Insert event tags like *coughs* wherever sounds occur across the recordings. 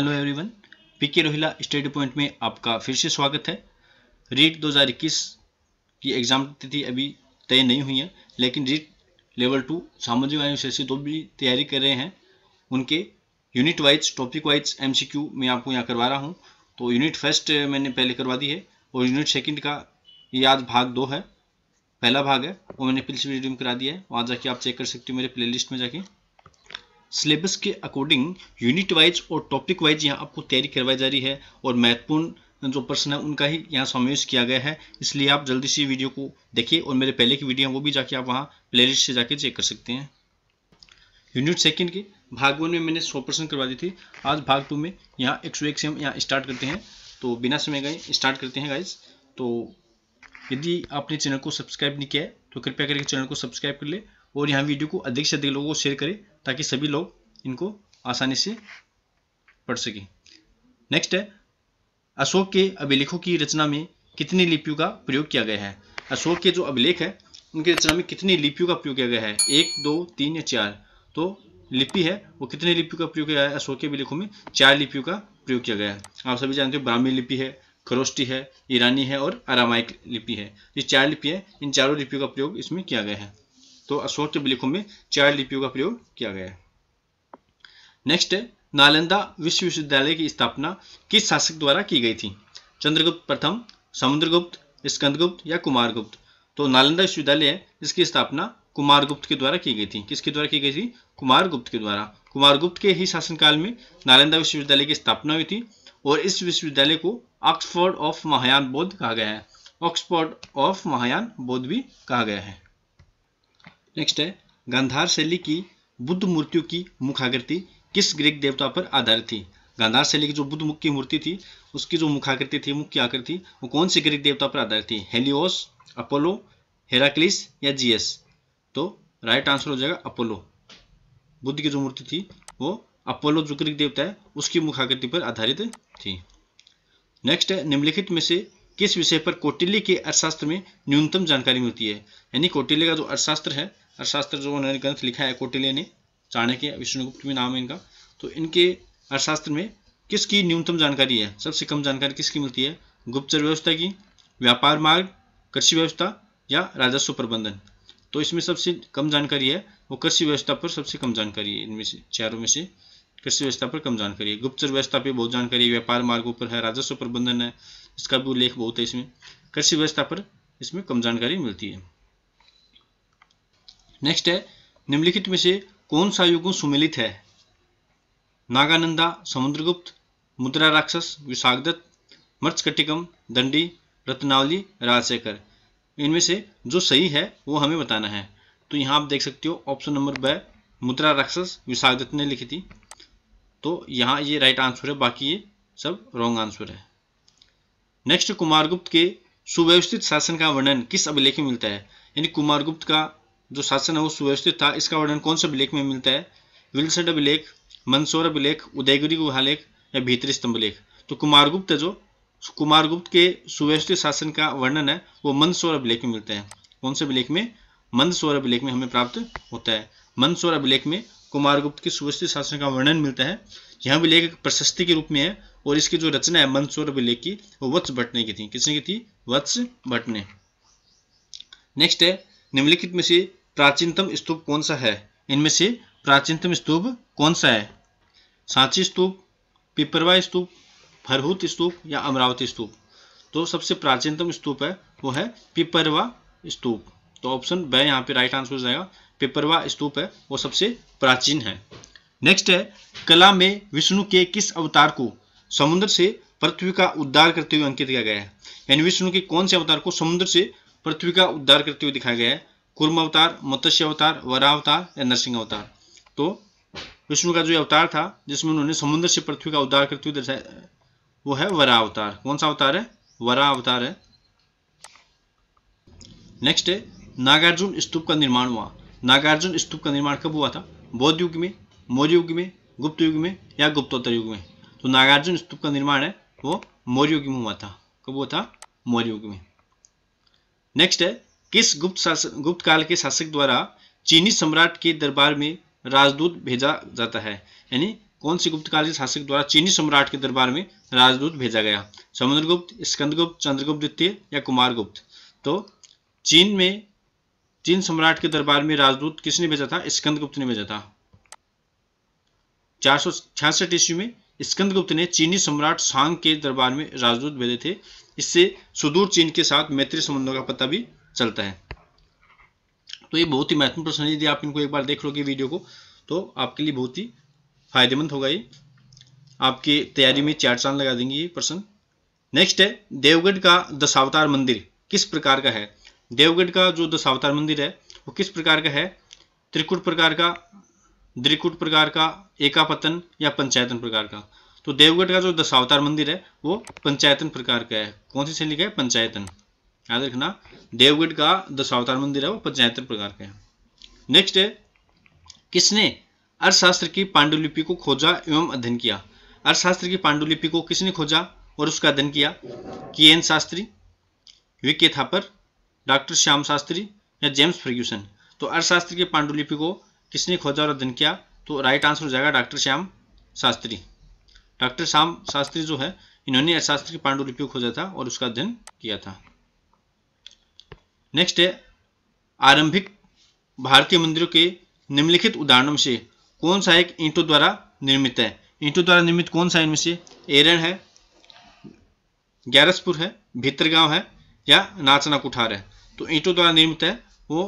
Hello everyone P K Rohila study point में आपका फिर से स्वागत है रीट 2021 की एग्ज़ाम तिथि अभी तय नहीं हुई है लेकिन रीट लेवल टू सामाजिक वायु से जो भी तैयारी कर रहे हैं उनके unit wise topic wise MCQ मैं आपको यहाँ करवा रहा हूँ तो यूनिट फर्स्ट मैंने पहले करवा दी है और यूनिट सेकेंड का ये आज भाग दो है पहला भाग है वो मैंने पिछली वीडियो में करा दिया है वहाँ जाके आप चेक कर सकते हो मेरे प्ले में जाके सिलेबस के अकॉर्डिंग यूनिट वाइज और टॉपिक वाइज यहाँ आपको तैयारी करवाई जा रही है और महत्वपूर्ण जो प्रश्न है उनका ही यहाँ समावेश किया गया है इसलिए आप जल्दी से वीडियो को देखिए और मेरे पहले की वीडियो है वो भी जाके आप वहाँ प्लेलिस्ट से जाके चेक कर सकते हैं यूनिट सेकंड के भाग वन में मैंने सौ परसेंट करवा दी थी आज भाग टू में यहाँ एक सौ एक से हम यहाँ स्टार्ट करते हैं तो बिना समय गए स्टार्ट करते हैं गाइज तो यदि आपने चैनल को सब्सक्राइब नहीं किया है तो कृपया करके चैनल को सब्सक्राइब कर ले और यहाँ वीडियो को अधिक से अधिक लोगों को शेयर करें ताकि सभी लोग इनको आसानी से पढ़ सकें नेक्स्ट है अशोक के अभिलेखों की रचना में कितनी लिपियों का प्रयोग किया गया है अशोक के जो अभिलेख है उनकी रचना में कितनी लिपियों का प्रयोग किया गया है एक दो तीन या चार तो लिपि है वो कितने लिपियों का प्रयोग किया गया है अशोक के अभिलेखों में चार लिपियों का प्रयोग किया गया है आप सभी जानते हो ब्राह्मी लिपि है खरोष्टी है ईरानी है और आरामायिक लिपि है ये चार लिपि है इन चारों लिपियों का प्रयोग इसमें किया गया है तो अशोक के विलेखों में चार लिपियों का प्रयोग किया गया नेक्स्ट नालंदा विश्वविद्यालय की स्थापना किस शासक द्वारा की गई थी चंद्रगुप्त प्रथम समुद्रगुप्त स्कंदगुप्त या कुमारगुप्त तो नालंदा विश्वविद्यालय इसकी स्थापना कुमारगुप्त के द्वारा की गई थी किसके द्वारा की गई थी कुमारगुप्त के द्वारा कुमारगुप्त के ही शासनकाल में नालंदा विश्वविद्यालय की स्थापना हुई थी और इस विश्वविद्यालय को ऑक्सफोर्ड ऑफ महायान बोध कहा गया है ऑक्सफोर्ड ऑफ महायान बोध भी कहा गया है नेक्स्ट है गंधार शैली की बुद्ध मूर्तियों की मुखाकृति किस ग्रीक देवता पर आधारित थी गंधार शैली की जो बुद्ध मुख की मूर्ति थी उसकी जो मुखाकृति थी मुख्य आकृति वो कौन सी ग्रीक देवता पर आधारित थी हेलियोस अपोलो हेराक्लिस या जीएस तो राइट आंसर हो जाएगा अपोलो बुद्ध की जो मूर्ति थी वो अपोलो जो ग्रीक देवता है उसकी मुखाकृति पर आधारित थी नेक्स्ट है निम्नलिखित में से किस विषय पर कौटिल्य के अर्थशास्त्र में न्यूनतम जानकारी मिलती है यानी कौटिल्य का जो अर्थशास्त्र है अर्थशास्त्र जो उन्होंने ग्रंथ लिखा है कोटिले ने चाणक्य विष्णुगुप्त में नाम है इनका तो इनके अर्थशास्त्र में किसकी न्यूनतम जानकारी है सबसे कम जानकारी किसकी मिलती है गुप्तचर व्यवस्था की व्यापार मार्ग कृषि व्यवस्था या राजस्व प्रबंधन तो इसमें सबसे कम जानकारी है वो कृषि व्यवस्था पर सबसे कम जानकारी है इनमें से चारों में से कृषि व्यवस्था पर कम जानकारी है गुप्तचर व्यवस्था पर बहुत जानकारी है व्यापार मार्गों पर है राजस्व प्रबंधन है इसका भी उल्लेख बहुत है इसमें कृषि व्यवस्था पर इसमें कम जानकारी मिलती है नेक्स्ट है निम्नलिखित में से कौन सा युगों सुमिलित है नागानंदा समुद्रगुप्त मुद्रा राक्षस विशाखदत्त मर्चकटिकम दंडी रत्नावली राजशेखर इनमें से जो सही है वो हमें बताना है तो यहाँ आप देख सकते हो ऑप्शन नंबर ब मुद्रा राक्षस विशाखदत्त ने लिखी थी तो यहाँ ये राइट आंसर है बाकी ये सब रॉन्ग आंसर है नेक्स्ट कुमारगुप्त के सुव्यवस्थित शासन का वर्णन किस अभिलेख में मिलता है यानी कुमारगुप्त का जो शासन है वो सुव्यवस्थित था इसका वर्णन कौन से अभिलेख में मिलता है विलसड अभिलेख मंदसौर अभिलेख उदयगिरी गुहालेख या भीतरी स्तंभ लेख तो कुमारगुप्त जो कुमारगुप्त के सुव्यवस्थित शासन का वर्णन है वो मंदसौर अभिलेख में मिलता है कौन से अभिलेख में मंदसौर अभिलेख में हमें प्राप्त होता है मंदसौर अभिलेख में कुमारगुप्त के सुव्यवस्थित शासन का वर्णन मिलता है यह अभिलेख एक प्रशस्ति के रूप में है और इसकी जो रचना है मंदसौर अभिलेख की वो वत्स भट्ट की थी किसने की थी वत्स भट्ट नेक्स्ट है निम्नलिखित में से प्राचीनतम स्तूप कौन सा है इनमें से प्राचीनतम स्तूप कौन सा है सांची स्तूप पिपरवा स्तूप फरहूत स्तूप या अमरावती स्तूप तो सबसे प्राचीनतम स्तूप है वो है पिपरवा स्तूप तो ऑप्शन ब यहाँ पे राइट आंसर हो जाएगा पिपरवा स्तूप है वो सबसे प्राचीन है नेक्स्ट है कला में विष्णु के किस अवतार को समुद्र से पृथ्वी का उद्धार करते हुए अंकित किया गया है यानी विष्णु के कौन से अवतार को समुद्र से पृथ्वी का उद्धार करते हुए दिखाया गया है कुर्म अवतार मत्स्य अवतार वरा अवतार या नरसिंह अवतार तो विष्णु का जो अवतार था जिसमें उन्होंने समुद्र से पृथ्वी का उद्धार करते हुए दर्शाया वो है वरा अवतार कौन सा अवतार है वरा अवतार है नेक्स्ट है नागार्जुन स्तूप का निर्माण हुआ नागार्जुन स्तूप का निर्माण कब हुआ था बौद्ध युग में मौर्य युग में गुप्त युग में या गुप्तोत्तर युग में तो नागार्जुन स्तूप का निर्माण है वो मौर्य युग में हुआ था कब हुआ था मौर्य युग में नेक्स्ट है किस गुप्त शासक गुप्त काल के शासक द्वारा चीनी सम्राट के दरबार में राजदूत भेजा जाता है यानी कौन से गुप्त काल के शासक द्वारा चीनी सम्राट के दरबार में राजदूत भेजा गया समुद्रगुप्त स्कंदगुप्त चंद्रगुप्त द्वितीय या कुमारगुप्त तो चीन में चीन सम्राट के दरबार में राजदूत किसने भेजा था स्कंदगुप्त ने भेजा था चार सौ छियासठ ईस्वी में स्कंदगुप्त ने चीनी सम्राट सांग के दरबार में राजदूत भेजे थे इससे सुदूर चीन के साथ मैत्री संबंधों का पता भी चलता है तो ये बहुत ही महत्वपूर्ण प्रश्न है यदि आप इनको एक बार देख लोगे वीडियो को तो आपके लिए बहुत ही फायदेमंद होगा ये आपकी तैयारी में चार चांद लगा देंगे ये प्रश्न नेक्स्ट है देवगढ़ का दशावतार मंदिर किस प्रकार का है देवगढ़ का जो दशावतार मंदिर है वो किस प्रकार का है त्रिकुट प्रकार का द्रिकुट प्रकार का एकापतन या पंचायतन प्रकार का तो देवगढ़ का जो दशावतार मंदिर है वो पंचायतन प्रकार का है कौन सी शैली का है पंचायतन याद रखना देवगढ़ का दशावतार मंदिर है वो पचहत्तर प्रकार के हैं नेक्स्ट है किसने अर्थशास्त्र की पांडुलिपि को खोजा एवं अध्ययन किया अर्थशास्त्र की पांडुलिपि को किसने खोजा और उसका अध्ययन किया K N N Shastri V K Thapar doctor Shyam Shastri या जेम्स फर्ग्यूसन तो अर्थशास्त्र की पांडुलिपि को किसने खोजा और अध्ययन किया तो राइट आंसर हो जाएगा डॉक्टर श्याम शास्त्री डॉक्टर श्याम शास्त्री जो है इन्होंने अर्थशास्त्र की पांडुलिपि को खोजा था और उसका अध्ययन किया था नेक्स्ट है आरंभिक भारतीय मंदिरों के निम्नलिखित उदाहरणों में से कौन सा एक ईंटों द्वारा निर्मित है ईंटों द्वारा निर्मित कौन सा इनमें से एरन है ग्यारसपुर है भीतरगांव है या नाचना कुठार है तो ईंटों द्वारा निर्मित है वो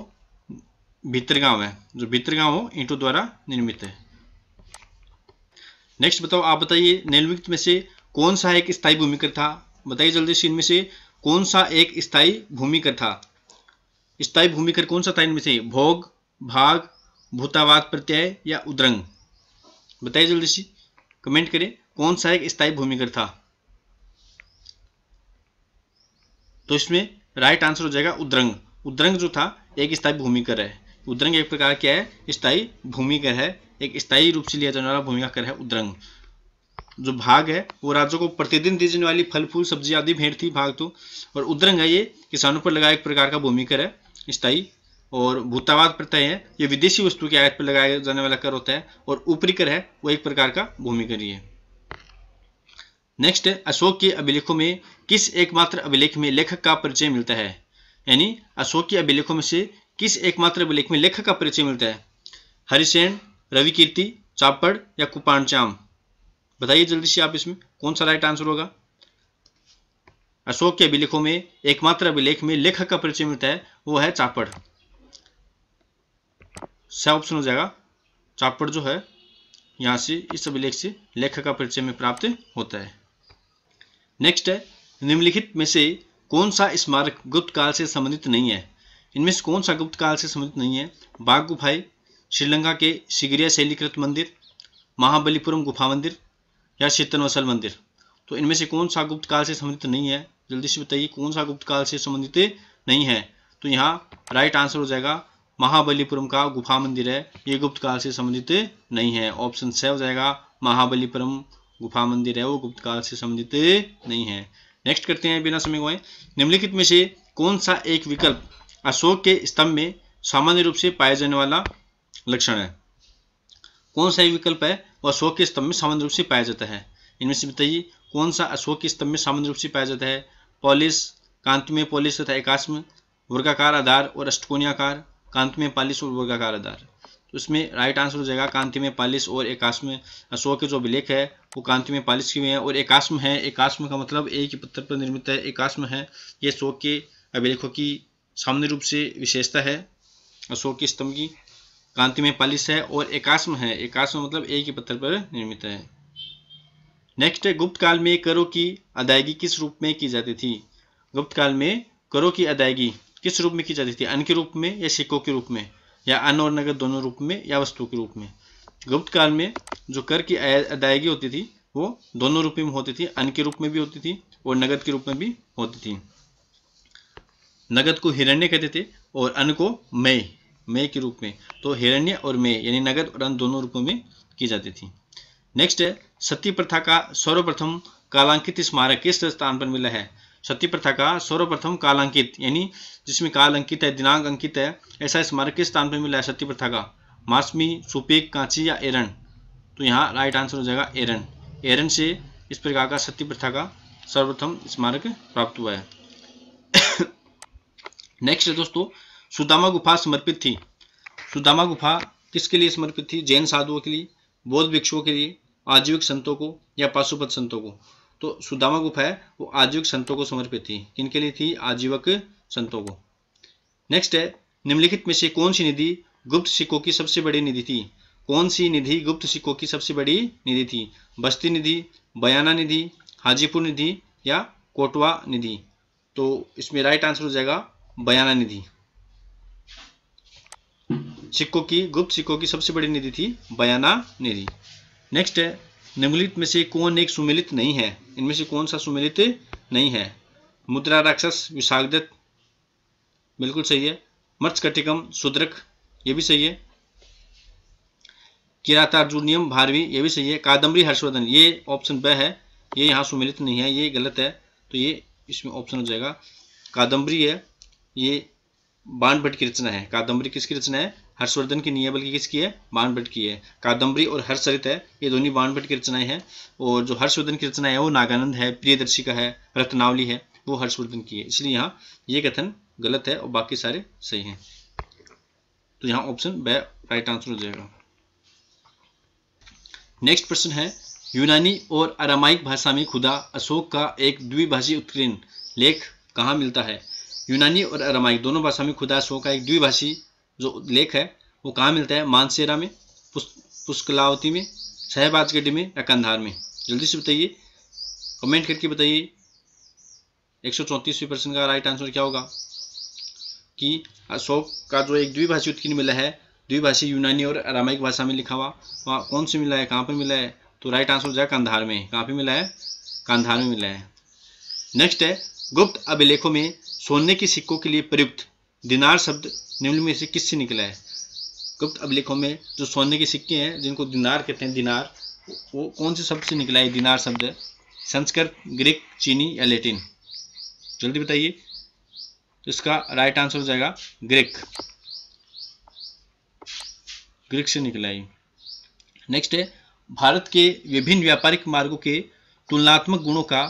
भीतरगांव है जो भीतरगांव हो ईंटों द्वारा निर्मित है नेक्स्ट बताओ आप बताइए निर्मित में से कौन सा एक स्थायी भूमिकर था बताइए जल्दी से इनमें से कौन सा एक स्थायी भूमिकर था स्थायी भूमिकर कौन सा था इनमें से भोग भाग भूतावाद प्रत्यय या उद्रंग बताइए जल्दी से कमेंट करें कौन सा एक स्थायी भूमिकर था तो इसमें राइट आंसर हो जाएगा उद्रंग उद्रंग जो था एक स्थायी भूमिकर है उद्रंग एक प्रकार क्या है स्थायी भूमिकर है एक स्थायी रूप से लिया जाने वाला भूमिका कर है उद्रंग जो भाग है वो राज्यों को प्रतिदिन दी जाने वाली फल फूल सब्जी आदि भेंट थी भाग तो और उद्रंग है ये किसानों पर लगाया एक प्रकार का भूमिकर है स्थायी और भूतावाद प्रत्यय है ये विदेशी वस्तु के आयात पर लगाया जाने वाला कर होता है और ऊपरी कर है वो एक प्रकार का भूमिकर ही है नेक्स्ट अशोक के अभिलेखों में किस एकमात्र अभिलेख में लेखक का परिचय मिलता है यानी अशोक के अभिलेखों में से किस एकमात्र अभिलेख में लेखक का परिचय मिलता है हरिसेन रविकीर्ति चापड़ या कुपाणचाम बताइए जल्दी से आप इसमें कौन सा राइट आंसर होगा अशोक के अभिलेखों में एकमात्र अभिलेख में लेखक का परिचय मिलता है वो है चापड़ ऑप्शन हो जाएगा चापड़ जो है यहाँ से इस अभिलेख से लेखक का परिचय में प्राप्त होता है नेक्स्ट है निम्नलिखित में से कौन सा स्मारक गुप्त काल से संबंधित नहीं है इनमें से कौन सा गुप्त काल से संबंधित नहीं है बाघ गुफाई श्रीलंका के शिगरिया शैलीकृत मंदिर महाबलीपुरम गुफा मंदिर या वसल मंदिर तो इनमें से कौन सा गुप्त काल से संबंधित नहीं है जल्दी से बताइए कौन सा गुप्त काल से संबंधित नहीं है तो यहाँ राइट आंसर हो जाएगा महाबलीपुरम का गुफा मंदिर है ये गुप्त काल से संबंधित नहीं है ऑप्शन छः हो जाएगा महाबलीपुरम गुफा मंदिर है वो गुप्त काल से संबंधित नहीं है नेक्स्ट करते हैं बिना समय गवाए निम्नलिखित में से कौन सा एक विकल्प अशोक के स्तंभ में सामान्य रूप से पाए जाने वाला लक्षण है कौन सा एक विकल्प है वो अशोक के स्तंभ में सामान्य रूप से पाया जाता है इनमें से बताइए कौन सा अशोक के स्तंभ में सामान्य रूप से पाया जाता है पॉलिस कांतमय पॉलिस तथा एकाश्म वर्गाकार आधार और अष्टकोणियाकार कांतमय पालिस और वर्गाकार आधार तो उसमें राइट आंसर हो जाएगा कांति में पालिस और एकाश्म अशोक के जो अभिलेख है वो कांति में पालिस के हुए हैं और एकाश्म है एकाश्म का मतलब एक ही पत्थर पर निर्मित है एकाश्म है ये अशोक के अभिलेखों की सामान्य रूप से विशेषता है अशोक के स्तंभ की कांति में पालिश है और एकाश्म है एकाश्म मतलब एक ही पत्थर पर निर्मित है नेक्स्ट है गुप्त काल में करों की अदायगी किस रूप में की जाती थी गुप्त काल में करों की अदायगी किस रूप में की जाती थी अन्न के रूप में या सिक्कों के रूप में या अन्न और नगद दोनों रूप में या वस्तु के रूप में गुप्त काल में जो कर की अदायगी होती थी वो दोनों रूप में होती थी अन्न के रूप में भी होती थी और नगद के रूप में भी होती थी नगद को हिरण्य कहते थे और अन्न को मय मे के रूप में तो हिरण्य और मे यानी नगद और अन्न दोनों रूपों में की जाती थी नेक्स्ट है सती प्रथा का सर्वप्रथम कालांकित स्मारक किस स्थान पर मिला है सती प्रथा का सर्वप्रथम कालांकित यानी जिसमें काल अंकित है दिनांक अंकित है ऐसा स्मारक किस स्थान पर मिला है सती प्रथा का मासमी सुपेक कांची या एरन तो यहाँ राइट आंसर हो जाएगा एरन एरन से इस प्रकार का सती प्रथा का सर्वप्रथम स्मारक प्राप्त हुआ है नेक्स्ट *coughs* है दोस्तों सुदामा गुफा समर्पित थी सुदामा गुफा किसके लिए समर्पित थी जैन साधुओं के लिए बौद्ध भिक्षुओं के लिए आजीविक संतों को या पाशुपत संतों को तो सुदामा गुफा है वो आजीविक संतों को समर्पित थी किनके लिए थी आजीविक संतों को नेक्स्ट है निम्नलिखित में से कौन सी निधि गुप्त सिक्कों की सबसे बड़ी निधि थी कौन सी निधि गुप्त सिक्कों की सबसे बड़ी निधि थी बस्ती निधि बयाना निधि हाजीपुर निधि या कोटवा निधि तो इसमें राइट आंसर हो जाएगा बयाना निधि सिक्कों की गुप्त सिक्कों की सबसे बड़ी निधि थी बयाना निधि नेक्स्ट है निम्नलिखित में से कौन एक सुमिलित नहीं है इनमें से कौन सा सुमिलित नहीं है मुद्रा राक्षस विषागदत्त बिल्कुल सही है कटिकम सुद्रक ये भी सही है किरातार्जुनियम भारवी ये भी सही है कादम्बरी हर्षवर्धन ये ऑप्शन ब है ये यहाँ सुमिलित नहीं है ये गलत है तो ये इसमें ऑप्शन हो जाएगा कादम्बरी है ये बाण भट्ट की रचना है कादम्बरी किसकी रचना है हर्षवर्धन की नहीं है बल्कि किसकी है बाणभट की है कादम्बरी और हर्षरित है ये दोनों बाणभट की रचनाएं हैं और जो हर्षवर्धन की रचना है वो नागानंद है प्रियदर्शिका है रत्नावली है वो हर्षवर्धन की है इसलिए यहाँ ये कथन गलत है और बाकी सारे सही हैं तो यहाँ ऑप्शन ब राइट आंसर हो जाएगा नेक्स्ट प्रश्न है यूनानी और अरामाइक भाषा में खुदा अशोक का एक द्विभाषी उत्कीर्ण लेख कहाँ मिलता है यूनानी और अरामाइक दोनों भाषा में खुदा अशोक का एक द्विभाषी जो लेख है वो कहाँ मिलता है मानसेरा में पुष्कलावती में गड्ढी में या कंधार में जल्दी से बताइए कमेंट करके बताइए एक सौ चौंतीसवें प्रश्न का राइट आंसर क्या होगा कि अशोक का जो एक द्विभाषी उत्कीर्ण मिला है द्विभाषी यूनानी और अरामाइक भाषा में लिखा हुआ वहाँ कौन से मिला है कहाँ पर मिला है तो राइट आंसर हो जाएगा कंधार में कहाँ पर मिला है कंधार में मिला है नेक्स्ट है गुप्त अभिलेखों में सोने के सिक्कों के लिए प्रयुक्त दिनार शब्द निम्न में से किससे निकला है गुप्त अभिलेखों में जो सोने के सिक्के हैं जिनको दिनार कहते हैं दिनार वो कौन से शब्द से निकला है दिनार शब्द संस्कृत ग्रीक चीनी या लेटिन जल्दी बताइए तो इसका राइट आंसर हो जाएगा ग्रीक ग्रीक से निकला है नेक्स्ट है भारत के विभिन्न व्यापारिक मार्गों के तुलनात्मक गुणों का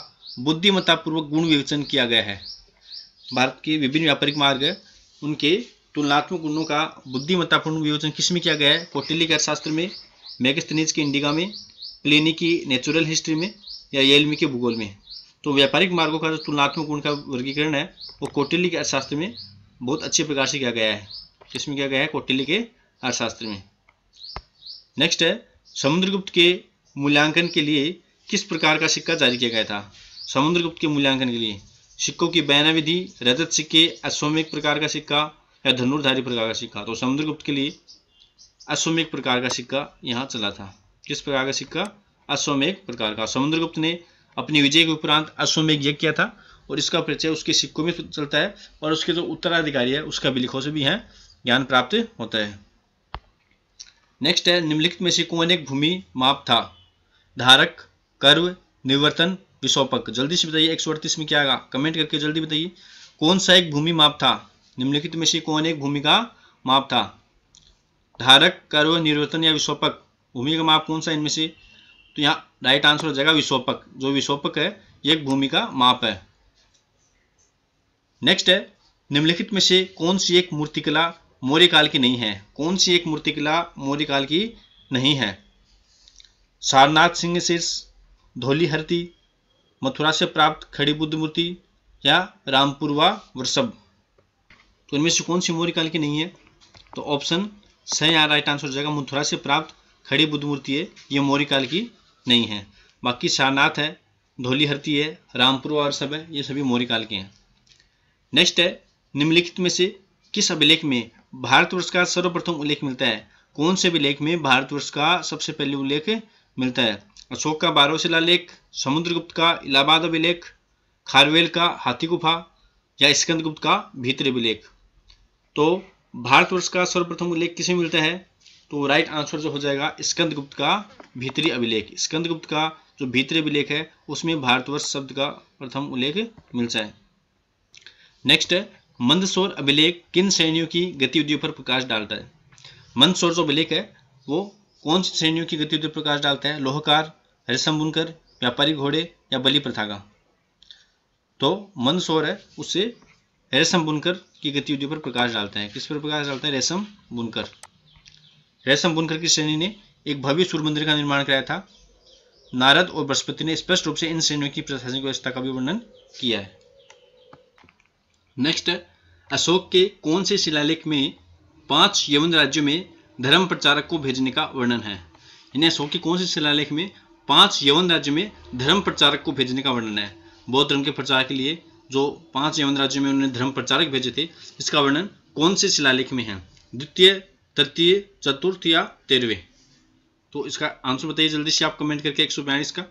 बुद्धिमत्तापूर्वक गुण विवेचन किया गया है भारत के विभिन्न व्यापारिक मार्ग उनके तुलनात्मक गुणों का बुद्धिमत्तापूर्ण विवोचन किसमें किया गया है कौटिल्य के अर्थशास्त्र में मैगस्तनीज के इंडिका में प्लेनी की नेचुरल हिस्ट्री में या येलमी के भूगोल में तो व्यापारिक मार्गों का जो तुलनात्मक गुण का वर्गीकरण है वो कौटिल्य के अर्थशास्त्र में बहुत अच्छे प्रकार से किया गया है किसमें किया गया है कौटिल्य के अर्थशास्त्र में नेक्स्ट है समुद्रगुप्त के मूल्यांकन के लिए किस प्रकार का सिक्का जारी किया गया था समुद्रगुप्त के मूल्यांकन के लिए सिक्कों की बहना विधि रजत सिक्के अश्वमिक प्रकार का सिक्का या धनुर्धारी प्रकार का सिक्का तो समुद्रगुप्त के लिए अश्वमिक प्रकार का सिक्का यहाँ चला था किस प्रकार का सिक्का अश्वमेघ प्रकार का समुद्रगुप्त ने अपनी विजय के उपरांत अश्वमेघ यज्ञ किया था और इसका परिचय उसके सिक्कों में चलता है और उसके जो तो उत्तराधिकारी है उसका भी लिखो से भी है ज्ञान प्राप्त होता है नेक्स्ट है निम्नलिखित में से कौन एक भूमि माप था धारक कर्व निवर्तन विशोपक जल्दी से बताइए एक में क्या आएगा कमेंट करके जल्दी बताइए कौन सा एक भूमि माप था निम्नलिखित में से कौन एक भूमि का माप था धारक कर्व निर्वर्तन या विशोपक भूमि का माप कौन सा इनमें से तो यहाँ राइट आंसर हो जाएगा विशोपक जो विशोपक है ये एक भूमि का माप है नेक्स्ट है निम्नलिखित में से कौन सी एक मूर्तिकला मौर्य काल की नहीं है कौन सी एक मूर्तिकला मौर्य काल की नहीं है सारनाथ सिंह शीर्ष धोली हरती मथुरा से प्राप्त खड़ी बुद्ध मूर्ति या रामपुर वृषभ तो इनमें से कौन सी मौर्य काल की नहीं है तो ऑप्शन सही आ राइट आंसर हो जाएगा मथुरा से प्राप्त खड़ी बुद्ध मूर्ति है ये मौर्य काल की नहीं है बाकी सारनाथ है धोलीहरती है रामपुर और सब है ये सभी मौर्य काल के हैं नेक्स्ट है निम्नलिखित में से किस अभिलेख में भारतवर्ष का सर्वप्रथम उल्लेख मिलता है कौन से अभिलेख में भारतवर्ष का सबसे पहले उल्लेख मिलता है अशोक का बारह शिला लेख समुद्रगुप्त का इलाहाबाद अभिलेख खारवेल का हाथी गुफा या स्कंदगुप्त का भीतर अभिलेख तो भारतवर्ष का सर्वप्रथम उल्लेख किसे मिलता है तो राइट आंसर जो हो जाएगा स्कंदगुप्त का भीतरी अभिलेख स्कंदगुप्त का जो भीतरी अभिलेख है उसमें भारतवर्ष शब्द का प्रथम उल्लेख मिलता है नेक्स्ट है मंदसौर अभिलेख किन सैनियों की गतिविधियों पर प्रकाश डालता है मंदसौर जो अभिलेख है वो कौन सी श्रेणियों की गतिविधि पर प्रकाश डालता है लोहकार रेशम बुनकर व्यापारी घोड़े या बलि प्रथा का तो सौर है उससे रेशम बुनकर की गतिविधि पर प्रकाश डालता है किस पर प्रकाश डालते हैं रेशम बुनकर रेशम बुनकर की श्रेणी ने एक भव्य सूर्य मंदिर का निर्माण कराया था नारद और बृहस्पति ने स्पष्ट रूप से इन श्रेणियों की प्रशासनिक व्यवस्था का भी वर्णन किया है नेक्स्ट अशोक के कौन से शिलालेख में पांच यवन राज्यों में धर्म प्रचारक को भेजने का वर्णन है इन्हें अशोक की कौन से शिलालेख में पांच यवन राज्य में धर्म प्रचारक को भेजने का वर्णन है बौद्ध धर्म के प्रचार के लिए जो पांच यवन राज्य में उन्होंने धर्म प्रचारक भेजे थे इसका वर्णन कौन से शिलालेख में है द्वितीय तृतीय चतुर्थ या तेरहवें तो इसका आंसर बताइए जल्दी से आप कमेंट करके एक सौ बयालीस का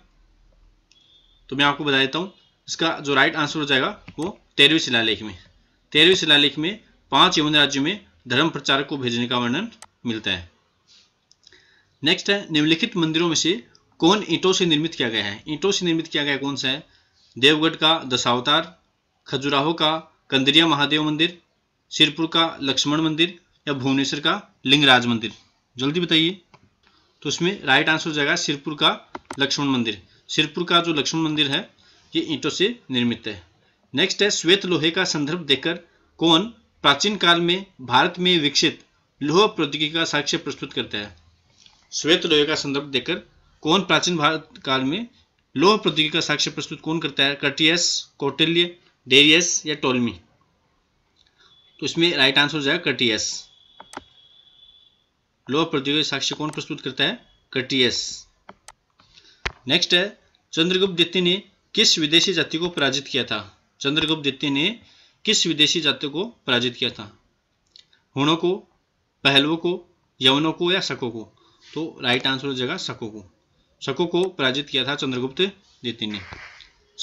तो मैं आपको बता देता हूँ इसका जो राइट आंसर हो जाएगा वो तेरहवें शिलालेख में तेरहवें शिलालेख में पांच यवन राज्य में धर्म प्रचारक को भेजने का वर्णन मिलता है नेक्स्ट है निम्नलिखित मंदिरों में से कौन ईंटों से निर्मित किया गया है ईंटों से निर्मित किया गया कौन सा है देवगढ़ का दशावतार खजुराहो का कंदरिया महादेव मंदिर सिरपुर का लक्ष्मण मंदिर या भुवनेश्वर का लिंगराज मंदिर जल्दी बताइए तो उसमें राइट आंसर हो जाएगा सिरपुर का लक्ष्मण मंदिर सिरपुर का जो लक्ष्मण मंदिर है ये ईंटों से निर्मित है नेक्स्ट है श्वेत लोहे का संदर्भ देकर कौन प्राचीन काल में भारत में विकसित लोह प्रौद्योगिकी का साक्ष्य प्रस्तुत करता है श्वेत लोहे का संदर्भ देकर कौन प्राचीन भारत काल में लोह प्रौद्योगिकी का साक्ष्य प्रस्तुत कौन करता है कर्टियस कौटिल्य डेरियस या टोलमी तो इसमें राइट आंसर हो जाएगा कर्टियस लोह प्रौद्योगिकी साक्ष्य कौन प्रस्तुत करता है कर्टियस नेक्स्ट है चंद्रगुप्त द्वितीय ने किस विदेशी जाति को पराजित किया था चंद्रगुप्त द्वितीय ने किस विदेशी जाति को पराजित किया था हुणों को पहलवों को यवनों को या शकों को तो राइट आंसर हो जाएगा शकों को शकों को पराजित किया था चंद्रगुप्त द्वितीय ने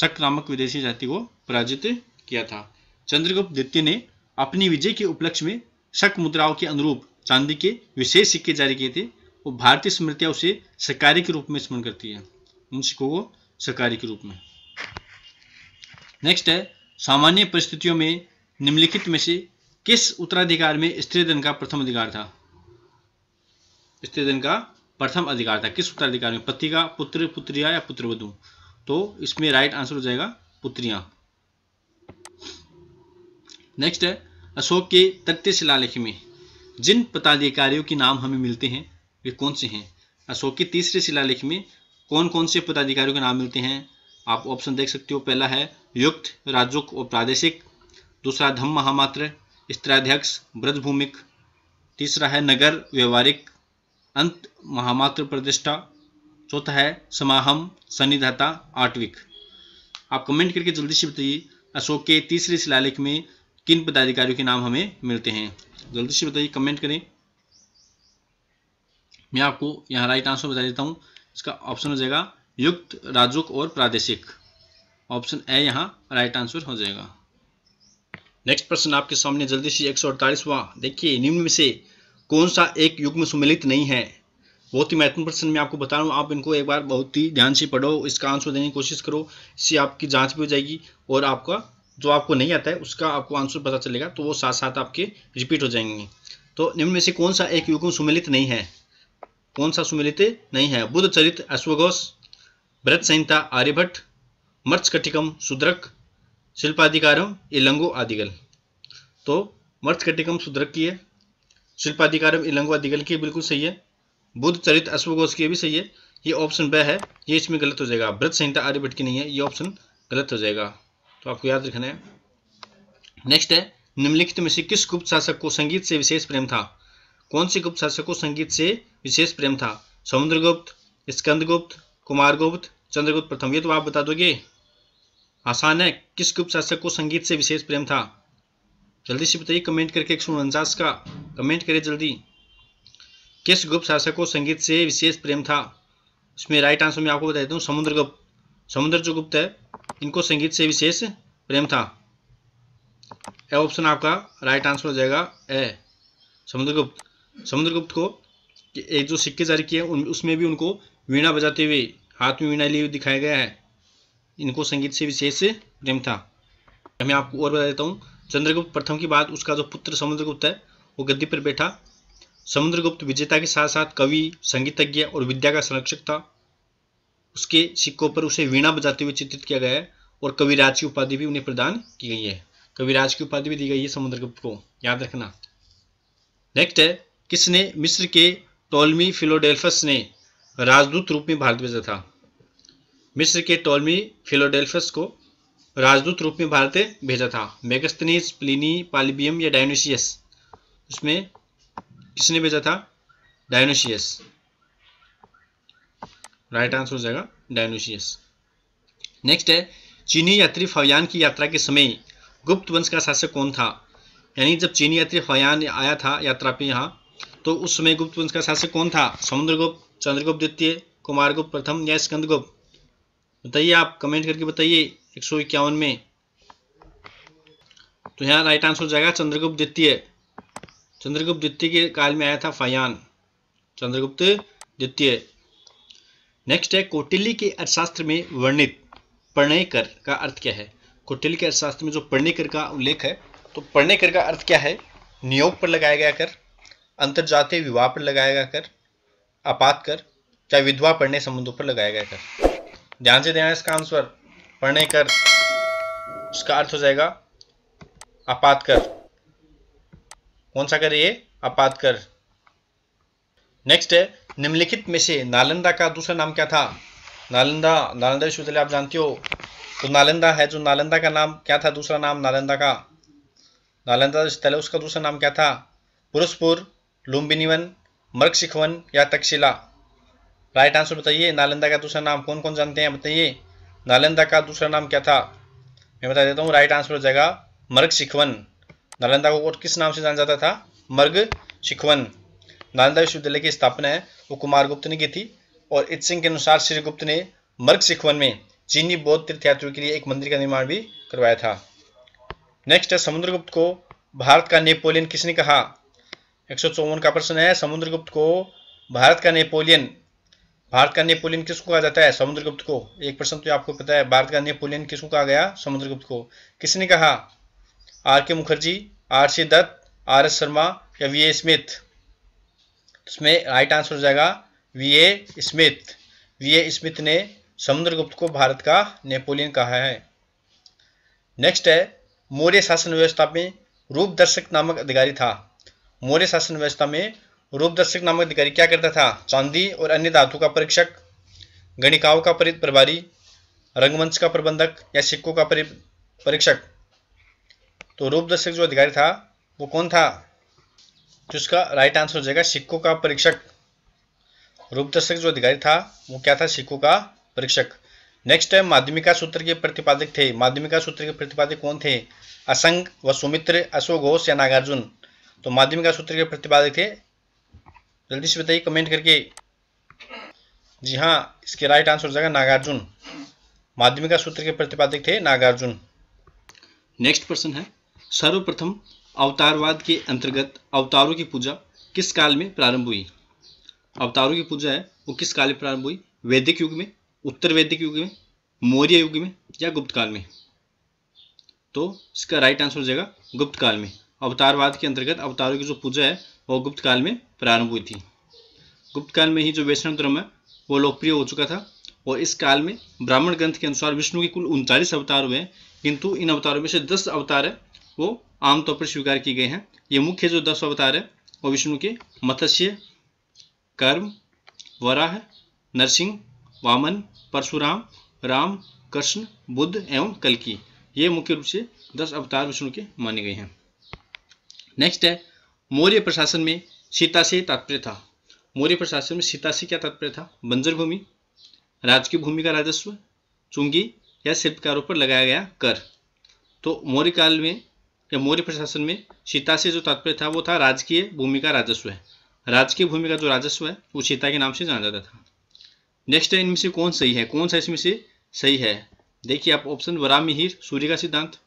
शक नामक विदेशी जाति को पराजित किया था चंद्रगुप्त द्वितीय ने अपनी विजय के उपलक्ष्य में शक मुद्राओं के अनुरूप चांदी के विशेष सिक्के जारी किए थे और भारतीय स्मृतियां उसे सकारी के रूप में स्मरण करती है उन सिक्कों को सकारी के रूप में नेक्स्ट है सामान्य परिस्थितियों में निम्नलिखित में से किस उत्तराधिकार में स्त्रीधन का प्रथम अधिकार था स्त्रीधन का प्रथम अधिकार था किस उत्तराधिकार में पति का पुत्र पुत्रिया या पुत्रवधु तो इसमें राइट आंसर हो जाएगा पुत्रिया नेक्स्ट है अशोक के तृतीय शिलालेख में जिन पदाधिकारियों के नाम हमें मिलते हैं वे कौन से हैं अशोक के तीसरे शिलालेख में कौन कौन से पदाधिकारियों के नाम मिलते हैं आप ऑप्शन देख सकते हो पहला है युक्त राजुक और प्रादेशिक दूसरा धम्म महामात्र स्त्राध्यक्ष ब्रजभूमिक तीसरा है नगर व्यवहारिक अंत महामात्र प्रतिष्ठा चौथा है समाहम सन्निधाता आठविक आप कमेंट करके जल्दी से बताइए अशोक के तीसरे शिलालेख में किन पदाधिकारियों के नाम हमें मिलते हैं जल्दी से बताइए कमेंट करें मैं आपको यहाँ राइट आंसर बता देता हूँ इसका ऑप्शन हो जाएगा युक्त राजुक और प्रादेशिक ऑप्शन ए यहाँ राइट आंसर हो जाएगा नेक्स्ट प्रश्न आपके सामने जल्दी से एक सौ देखिए निम्न में से कौन सा एक युग में सुमिलित नहीं है बहुत ही महत्वपूर्ण प्रश्न मैं आपको बता रहा हूँ आप इनको एक बार बहुत ही ध्यान से पढ़ो इसका आंसर देने की कोशिश करो इससे आपकी जांच भी हो जाएगी और आपका जो आपको नहीं आता है उसका आपको आंसर पता चलेगा तो वो साथ साथ आपके रिपीट हो जाएंगे तो निम्न में से कौन सा एक युग में सुमिलित नहीं है कौन सा सुमिलित नहीं है बुद्ध चरित अश्वघोष भरत संहिता आर्यभट्ट मर्च कटिकम सुद्रक शिल्पाधिकारम इलंगो आदिगल तो कटिकम सुदरक की है शिल्पाधिकारम इलंगो आदिगल की बिल्कुल सही है बुद्ध चरित अश्वघोष की भी सही है ये ऑप्शन ब है ये इसमें गलत हो जाएगा ब्रत संहिता आर्यभट की नहीं है ये ऑप्शन गलत हो जाएगा तो आपको याद रखना है नेक्स्ट है निम्नलिखित में से किस गुप्त शासक को संगीत से विशेष प्रेम था कौन से गुप्त शासक को संगीत से विशेष प्रेम था समुद्रगुप्त स्कंदगुप्त कुमारगुप्त चंद्रगुप्त प्रथम ये तो आप बता दोगे आसान है किस गुप्त शासक को संगीत से विशेष प्रेम था जल्दी से बताइए कमेंट करके एक का कमेंट करें जल्दी किस गुप्त शासक को संगीत से विशेष प्रेम था इसमें राइट आंसर मैं आपको बता देता हूँ समुद्र गुप्त समुद्र जो गुप्त है इनको संगीत से विशेष प्रेम था ए ऑप्शन आपका राइट आंसर हो जाएगा ए समुद्रगुप्त समुद्रगुप्त को एक जो सिक्के जारी किए उसमें भी उनको वीणा बजाते हुए हाथ में वीणा लिए दिखाया गया है इनको संगीत से विशेष प्रेम था मैं आपको और बता देता हूँ चंद्रगुप्त प्रथम की बात उसका जो पुत्र समुद्रगुप्त है वो गद्दी पर बैठा समुद्रगुप्त विजेता के साथ साथ कवि संगीतज्ञ और विद्या का संरक्षक था उसके सिक्कों पर उसे वीणा बजाते हुए चित्रित किया गया है और कविराज की उपाधि भी उन्हें प्रदान की गई है कविराज की उपाधि भी दी गई है समुद्रगुप्त को याद रखना नेक्स्ट है किसने मिस्र के टोलमी फिलोडेल्फस ने राजदूत रूप में भारत भेजा था मिस्र के टोलमी फिलोडेल्फस को राजदूत रूप में भारत भेजा था मेगस्तनीस प्लिनी पालिबियम या डायनोशियस उसमें किसने भेजा था डायनोशियस राइट आंसर हो जाएगा डायनोशियस नेक्स्ट है चीनी यात्री फवयान की यात्रा के समय गुप्त वंश का शासक कौन था यानी जब चीनी यात्री फवयान आया था यात्रा पे यहाँ तो उस समय गुप्त वंश का शासक कौन था समुद्रगुप्त चंद्रगुप्त द्वितीय कुमारगुप्त प्रथम या स्कंदगुप्त बताइए आप कमेंट करके बताइए एक सौ इक्यावन में तो यहाँ राइट आंसर हो जाएगा चंद्रगुप्त द्वितीय चंद्रगुप्त द्वितीय के काल में आया था फयान चंद्रगुप्त द्वितीय नेक्स्ट है कौटिल्य के अर्थशास्त्र में वर्णित प्रणय का अर्थ क्या है कौटिल्य के अर्थशास्त्र में जो प्रणय का उल्लेख है तो प्रणय का अर्थ क्या है नियोग पर लगाया गया कर अंतर्जातीय विवाह पर लगाया गया कर आपात कर चाहे विधवा पढ़ने संबंधों पर लगाया गया कर ध्यान से देना इसका आंसर पढ़ने कर उसका अर्थ हो जाएगा आपात कर कौन सा कर ये आपात कर नेक्स्ट है निम्नलिखित में से नालंदा का दूसरा नाम क्या था नालंदा नालंदा विश्वविद्यालय आप जानते हो तो नालंदा है जो नालंदा का नाम क्या था दूसरा नाम नालंदा का नालंदा विश्वविद्यालय उसका दूसरा नाम क्या था पुरुषपुर लुम्बिनीवन मर्ग या तक्षशिला राइट आंसर बताइए नालंदा का दूसरा नाम कौन कौन जानते हैं बताइए नालंदा का दूसरा नाम क्या था मैं बता देता हूँ राइट आंसर हो जाएगा मर्ग शिखवन नालंदा को किस नाम से जाना जाता था मर्ग शिखवन नालंदा विश्वविद्यालय की स्थापना है वो कुमार गुप्त ने की थी और इत सिंह के अनुसार श्री गुप्त ने मर्ग शिखवन में चीनी बौद्ध तीर्थयात्रियों के लिए एक मंदिर का निर्माण भी करवाया था नेक्स्ट है समुद्रगुप्त को भारत का नेपोलियन किसने कहा एक का प्रश्न है समुद्रगुप्त को भारत का नेपोलियन भारत का नेपोलियन किसको कहा जाता है समुद्रगुप्त को एक प्रश्न तो आपको पता है भारत का नेपोलियन किसको कहा गया समुद्रगुप्त को किसने कहा R K Mukherjee R C Dutt R S Sharma या वी ए स्मिथ इसमें राइट आंसर हो जाएगा V A Smith V A Smith ने समुद्रगुप्त को भारत का नेपोलियन कहा है नेक्स्ट है मौर्य शासन व्यवस्था में रूपदर्शक नामक अधिकारी था मौर्य शासन व्यवस्था में रूपदर्शक नामक अधिकारी क्या करता था चांदी और अन्य धातु का परीक्षक गणिकाओं का प्रभारी रंगमंच का प्रबंधक या सिक्कों का परीक्षक तो रूपदर्शक जो अधिकारी था वो कौन था जिसका राइट आंसर हो जाएगा सिक्कों का परीक्षक रूपदर्शक जो अधिकारी था वो क्या था सिक्कों का परीक्षक नेक्स्ट है माध्यमिका सूत्र के प्रतिपादक थे माध्यमिका सूत्र के प्रतिपादक कौन थे असंग व सुमित्र अशोक घोष या नागार्जुन तो माध्यमिका सूत्र के प्रतिपादक थे जल्दी से बताइए कमेंट करके जी हाँ इसके राइट आंसर हो जाएगा नागार्जुन माध्यमिका सूत्र के प्रतिपादक थे नागार्जुन नेक्स्ट प्रश्न है सर्वप्रथम अवतारवाद के अंतर्गत अवतारों की पूजा किस काल में प्रारंभ हुई अवतारों की पूजा है वो किस काल में प्रारंभ हुई वैदिक युग में उत्तर वैदिक युग में मौर्य युग में या गुप्त काल में तो इसका राइट आंसर हो जाएगा गुप्त काल में अवतारवाद के अंतर्गत अवतारों की जो पूजा है वो गुप्त काल में प्रारंभ हुई थी गुप्त काल में ही जो वैष्णव धर्म है वो लोकप्रिय हो चुका था और इस काल में ब्राह्मण ग्रंथ के अनुसार विष्णु के कुल उनचालीस अवतार हुए हैं किंतु इन अवतारों में से दस अवतार है वो आमतौर पर स्वीकार किए गए हैं ये मुख्य जो दस अवतार है वो विष्णु के मत्स्य कर्म वराह नरसिंह वामन परशुराम राम कृष्ण बुद्ध एवं कल्कि ये मुख्य रूप से दस अवतार विष्णु के माने गए हैं नेक्स्ट है मौर्य प्रशासन में सीता से तात्पर्य था मौर्य प्रशासन में सीता से क्या तात्पर्य था बंजर भूमि राजकीय भूमि का राजस्व चुंगी या शिल्पकारों पर लगाया गया कर तो मौर्य काल में या मौर्य प्रशासन में सीता से जो तात्पर्य था वो था राजकीय भूमि का राजस्व है राजकीय भूमि का जो राजस्व है वो सीता के नाम से जाना जाता था नेक्स्ट है इनमें से कौन सही है कौन सा इसमें से सही है देखिए आप ऑप्शन वरामिहिर सूर्य का सिद्धांत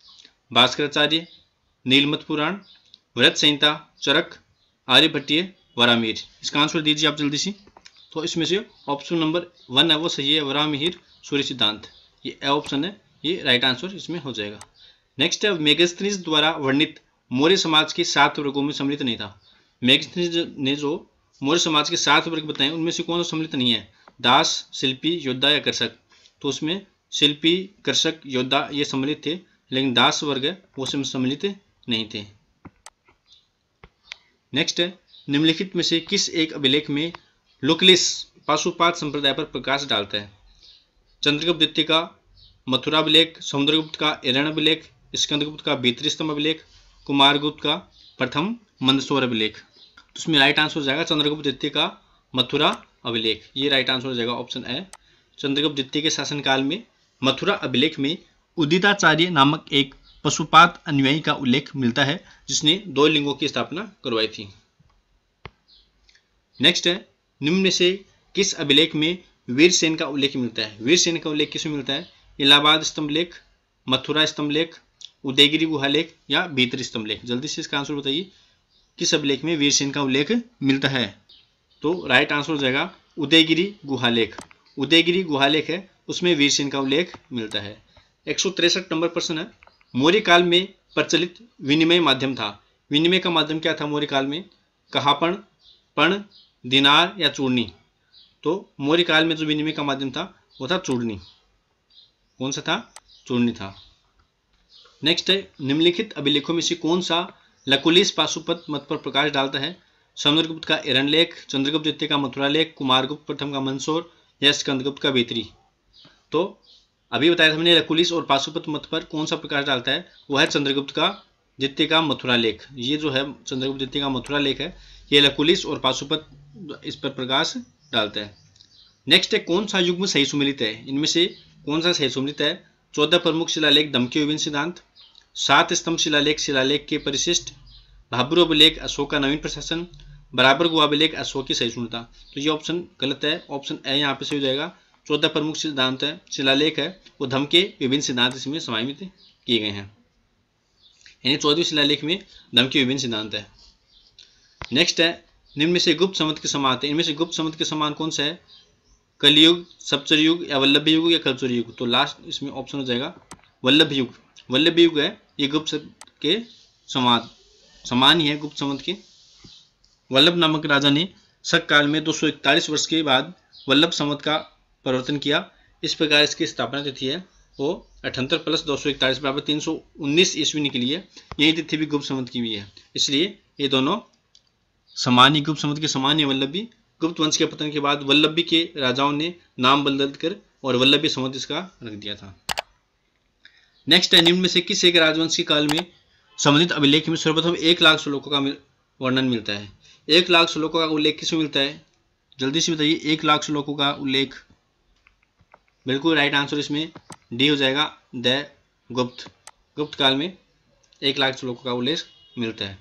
भास्कराचार्य नीलमत पुराण व्रत संहिता चरक आर्यभट्टीय वरामीर इसका आंसर दीजिए आप जल्दी से तो इसमें से ऑप्शन नंबर वन है वो सही है वरामिहिर सूर्य सिद्धांत ये ए ऑप्शन है ये राइट आंसर इसमें हो जाएगा नेक्स्ट है मेगस्थनीज द्वारा वर्णित मौर्य समाज के सात वर्गों में सम्मिलित नहीं था मेगस्थनीज ने जो मौर्य समाज के सात वर्ग बताए उनमें से कौन सा सम्मिलित नहीं है दास शिल्पी योद्धा या कृषक तो उसमें शिल्पी कृषक योद्धा ये सम्मिलित थे लेकिन दास वर्ग वो सम्मिलित नहीं थे नेक्स्ट है निम्नलिखित में से किस एक अभिलेख में लोकलिस पाशुपात संप्रदाय पर प्रकाश डालता है चंद्रगुप्त द्वितीय का मथुरा अभिलेख समुद्रगुप्त का एरण अभिलेख स्कंदगुप्त का बेतरिस्तम अभिलेख कुमारगुप्त का प्रथम मंदसौर अभिलेख तो इसमें राइट आंसर हो जाएगा चंद्रगुप्त द्वितीय का मथुरा अभिलेख ये राइट आंसर हो जाएगा ऑप्शन ए चंद्रगुप्त द्वितीय के शासनकाल में मथुरा अभिलेख में उदिताचार्य नामक एक पशुपात अनुयायी का उल्लेख मिलता है जिसने दो लिंगों की स्थापना करवाई थी नेक्स्ट है निम्न से किस अभिलेख में वीरसेन का उल्लेख मिलता है वीरसेन का उल्लेख किसमें मिलता है इलाहाबाद स्तंभ लेख मथुरा स्तंभ लेख उदयगिरी गुहा लेख या भीतर स्तंभ लेख जल्दी से इसका आंसर बताइए किस अभिलेख में वीरसेन का उल्लेख मिलता है तो राइट आंसर हो जाएगा उदयगिरी गुहा लेख उदयगिरी गुहा लेख है उसमें वीरसेन का उल्लेख मिलता है एक नंबर प्रश्न है मौर्य काल में प्रचलित विनिमय माध्यम था विनिमय का माध्यम क्या था मौर्य काल में कहापण पण दिनार या चूर्णी तो मौर्य काल में जो विनिमय का माध्यम था वो था चूर्णी कौन सा था चूर्णी था नेक्स्ट है निम्नलिखित अभिलेखों में से कौन सा लकुलिस पाशुपत मत पर प्रकाश डालता है समुद्रगुप्त का एरन लेख चंद्रगुप्त द्वितीय का मथुरा लेख कुमारगुप्त प्रथम का मंदसौर या स्कंदगुप्त का बेतरी तो अभी बताया था मैंने रकुलिस और पाशुपत मत पर कौन सा प्रकाश डालता है वो है चंद्रगुप्त का जित्य का मथुरा लेख ये जो है चंद्रगुप्त जित्य का मथुरा लेख है ये रकुलिस और पाशुपत इस पर प्रकाश डालता है नेक्स्ट है कौन सा युग्म सही सुमिलित है इनमें से कौन सा सही सुमिलित है चौदह प्रमुख शिलालेख दमके विभिन्न सिद्धांत सात स्तंभ शिलालेख शिलालेख के परिशिष्ट अभिलेख अशोक का नवीन प्रशासन बराबर गुआ अभिलेख अशोक की सही सुनता तो ये ऑप्शन गलत है ऑप्शन ए यहाँ पे सही हो जाएगा चौदह प्रमुख सिद्धांत है शिलालेख है उद्यम के विभिन्न सिद्धांत इसमें समाहित किए गए हैं यानी चौदहवीं शिलालेख में धम के विभिन्न सिद्धांत है नेक्स्ट है निम्न में से गुप्त समत के समान आते इनमें से गुप्त समत के समान कौन सा है कलयुग सप्चर या वल्लभ युग या कल्चर युग तो लास्ट इसमें ऑप्शन हो जाएगा वल्लभ युग वल्लभ युग है ये गुप्त के समान समान ही है गुप्त समत के वल्लभ नामक राजा ने सक काल में दो वर्ष के बाद वल्लभ समत का परिवर्तन किया इस प्रकार इसकी स्थापना तिथि है वो अठहत्तर प्लस दो सौ इकतालीस बराबर तीन सौ उन्नीस ईस्वी निकली है यही तिथि भी गुप्त संबंध की हुई है इसलिए ये दोनों समान ही गुप्त संबंध के समान ही वल्लभ भी गुप्त वंश के पतन के बाद वल्लभी के राजाओं ने नाम बदल कर और वल्लभी संबंध इसका रख दिया था नेक्स्ट है निम्न में से किस एक राजवंश के काल में संबंधित अभिलेख में सर्वप्रथम एक लाख श्लोकों का वर्णन मिलता है एक लाख श्लोकों का उल्लेख किसमें मिलता है जल्दी से बताइए एक लाख श्लोकों का उल्लेख बिल्कुल राइट आंसर इसमें डी हो जाएगा द गुप्त गुप्त काल में एक लाख श्लोकों का उल्लेख मिलता है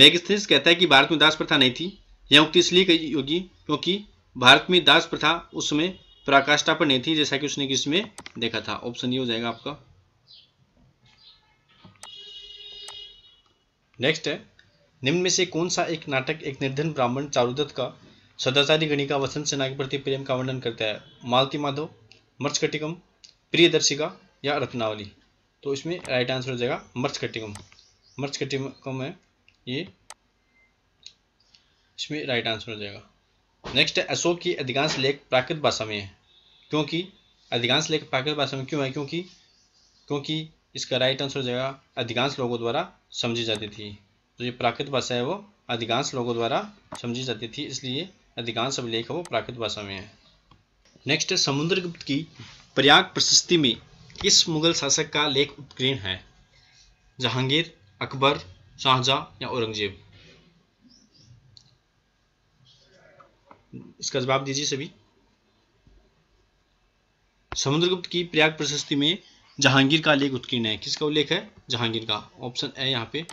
मैगस्थिस कहता है कि भारत में दास प्रथा नहीं थी यह उक्ति इसलिए कही होगी क्योंकि भारत में दास प्रथा उस समय पराकाष्ठा पर नहीं थी जैसा कि उसने किस में देखा था ऑप्शन ये हो जाएगा आपका नेक्स्ट है निम्न में से कौन सा एक नाटक एक निर्धन ब्राह्मण चारुदत्त का सदाचारी गणिका वसंत सेना के प्रति प्रेम का वर्णन करता है मालती माधव मर्चकटिकम प्रियदर्शिका या रत्नावली तो इसमें राइट आंसर हो जाएगा मर्चकटिकम कटिकम है ये इसमें राइट आंसर हो जाएगा नेक्स्ट है अशोक की अधिकांश लेख प्राकृत भाषा में है क्योंकि अधिकांश लेख प्राकृत भाषा में क्यों है क्योंकि क्योंकि इसका राइट आंसर हो जाएगा अधिकांश लोगों द्वारा समझी जाती थी तो ये प्राकृत भाषा है वो अधिकांश लोगों द्वारा समझी जाती थी इसलिए अधिकांश अभिलेख है वो प्राकृत भाषा में है नेक्स्ट है समुद्रगुप्त की प्रयाग प्रशस्ति में किस मुगल शासक का लेख उत्कीर्ण है जहांगीर अकबर शाहजहा या औरंगजेब इसका जवाब दीजिए सभी समुद्रगुप्त की प्रयाग प्रशस्ति में जहांगीर का लेख उत्कीर्ण है किसका उल्लेख है जहांगीर का ऑप्शन ए यहाँ पे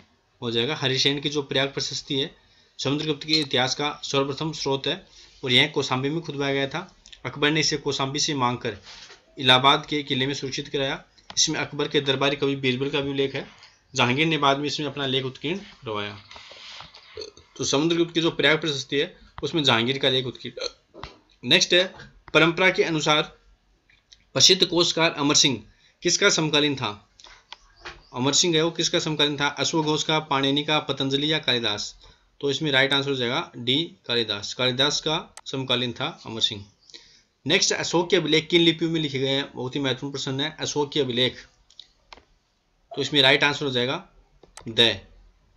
हो जाएगा हरिशैन की जो प्रयाग प्रशस्ति है समुद्रगुप्त के इतिहास का सर्वप्रथम स्रोत है और यह कोसाम्बी में खुदवाया गया था अकबर ने इसे कोसाम्बी से कर इलाहाबाद के किले में सुरक्षित कराया इसमें अकबर के दरबारी कवि बीरबल का भी उल्लेख है जहांगीर ने बाद में इसमें अपना लेख उत्कीर्ण करवाया तो समुद्रगुप्त की जो प्रयाग प्रशस्ति है उसमें जहांगीर का लेख उत्कीर्ण नेक्स्ट है परंपरा के अनुसार प्रसिद्ध कोशकार अमर सिंह किसका समकालीन था अमर सिंह है वो किसका समकालीन था अश्वघोष का पाणिनी का पतंजलि या कालिदास तो इसमें राइट आंसर हो जाएगा डी कालिदास कालिदास का समकालीन था अमर सिंह नेक्स्ट अशोक के अभिलेख किन लिपियों में लिखे गए हैं बहुत ही महत्वपूर्ण प्रश्न है अशोक के अभिलेख तो इसमें राइट आंसर हो जाएगा D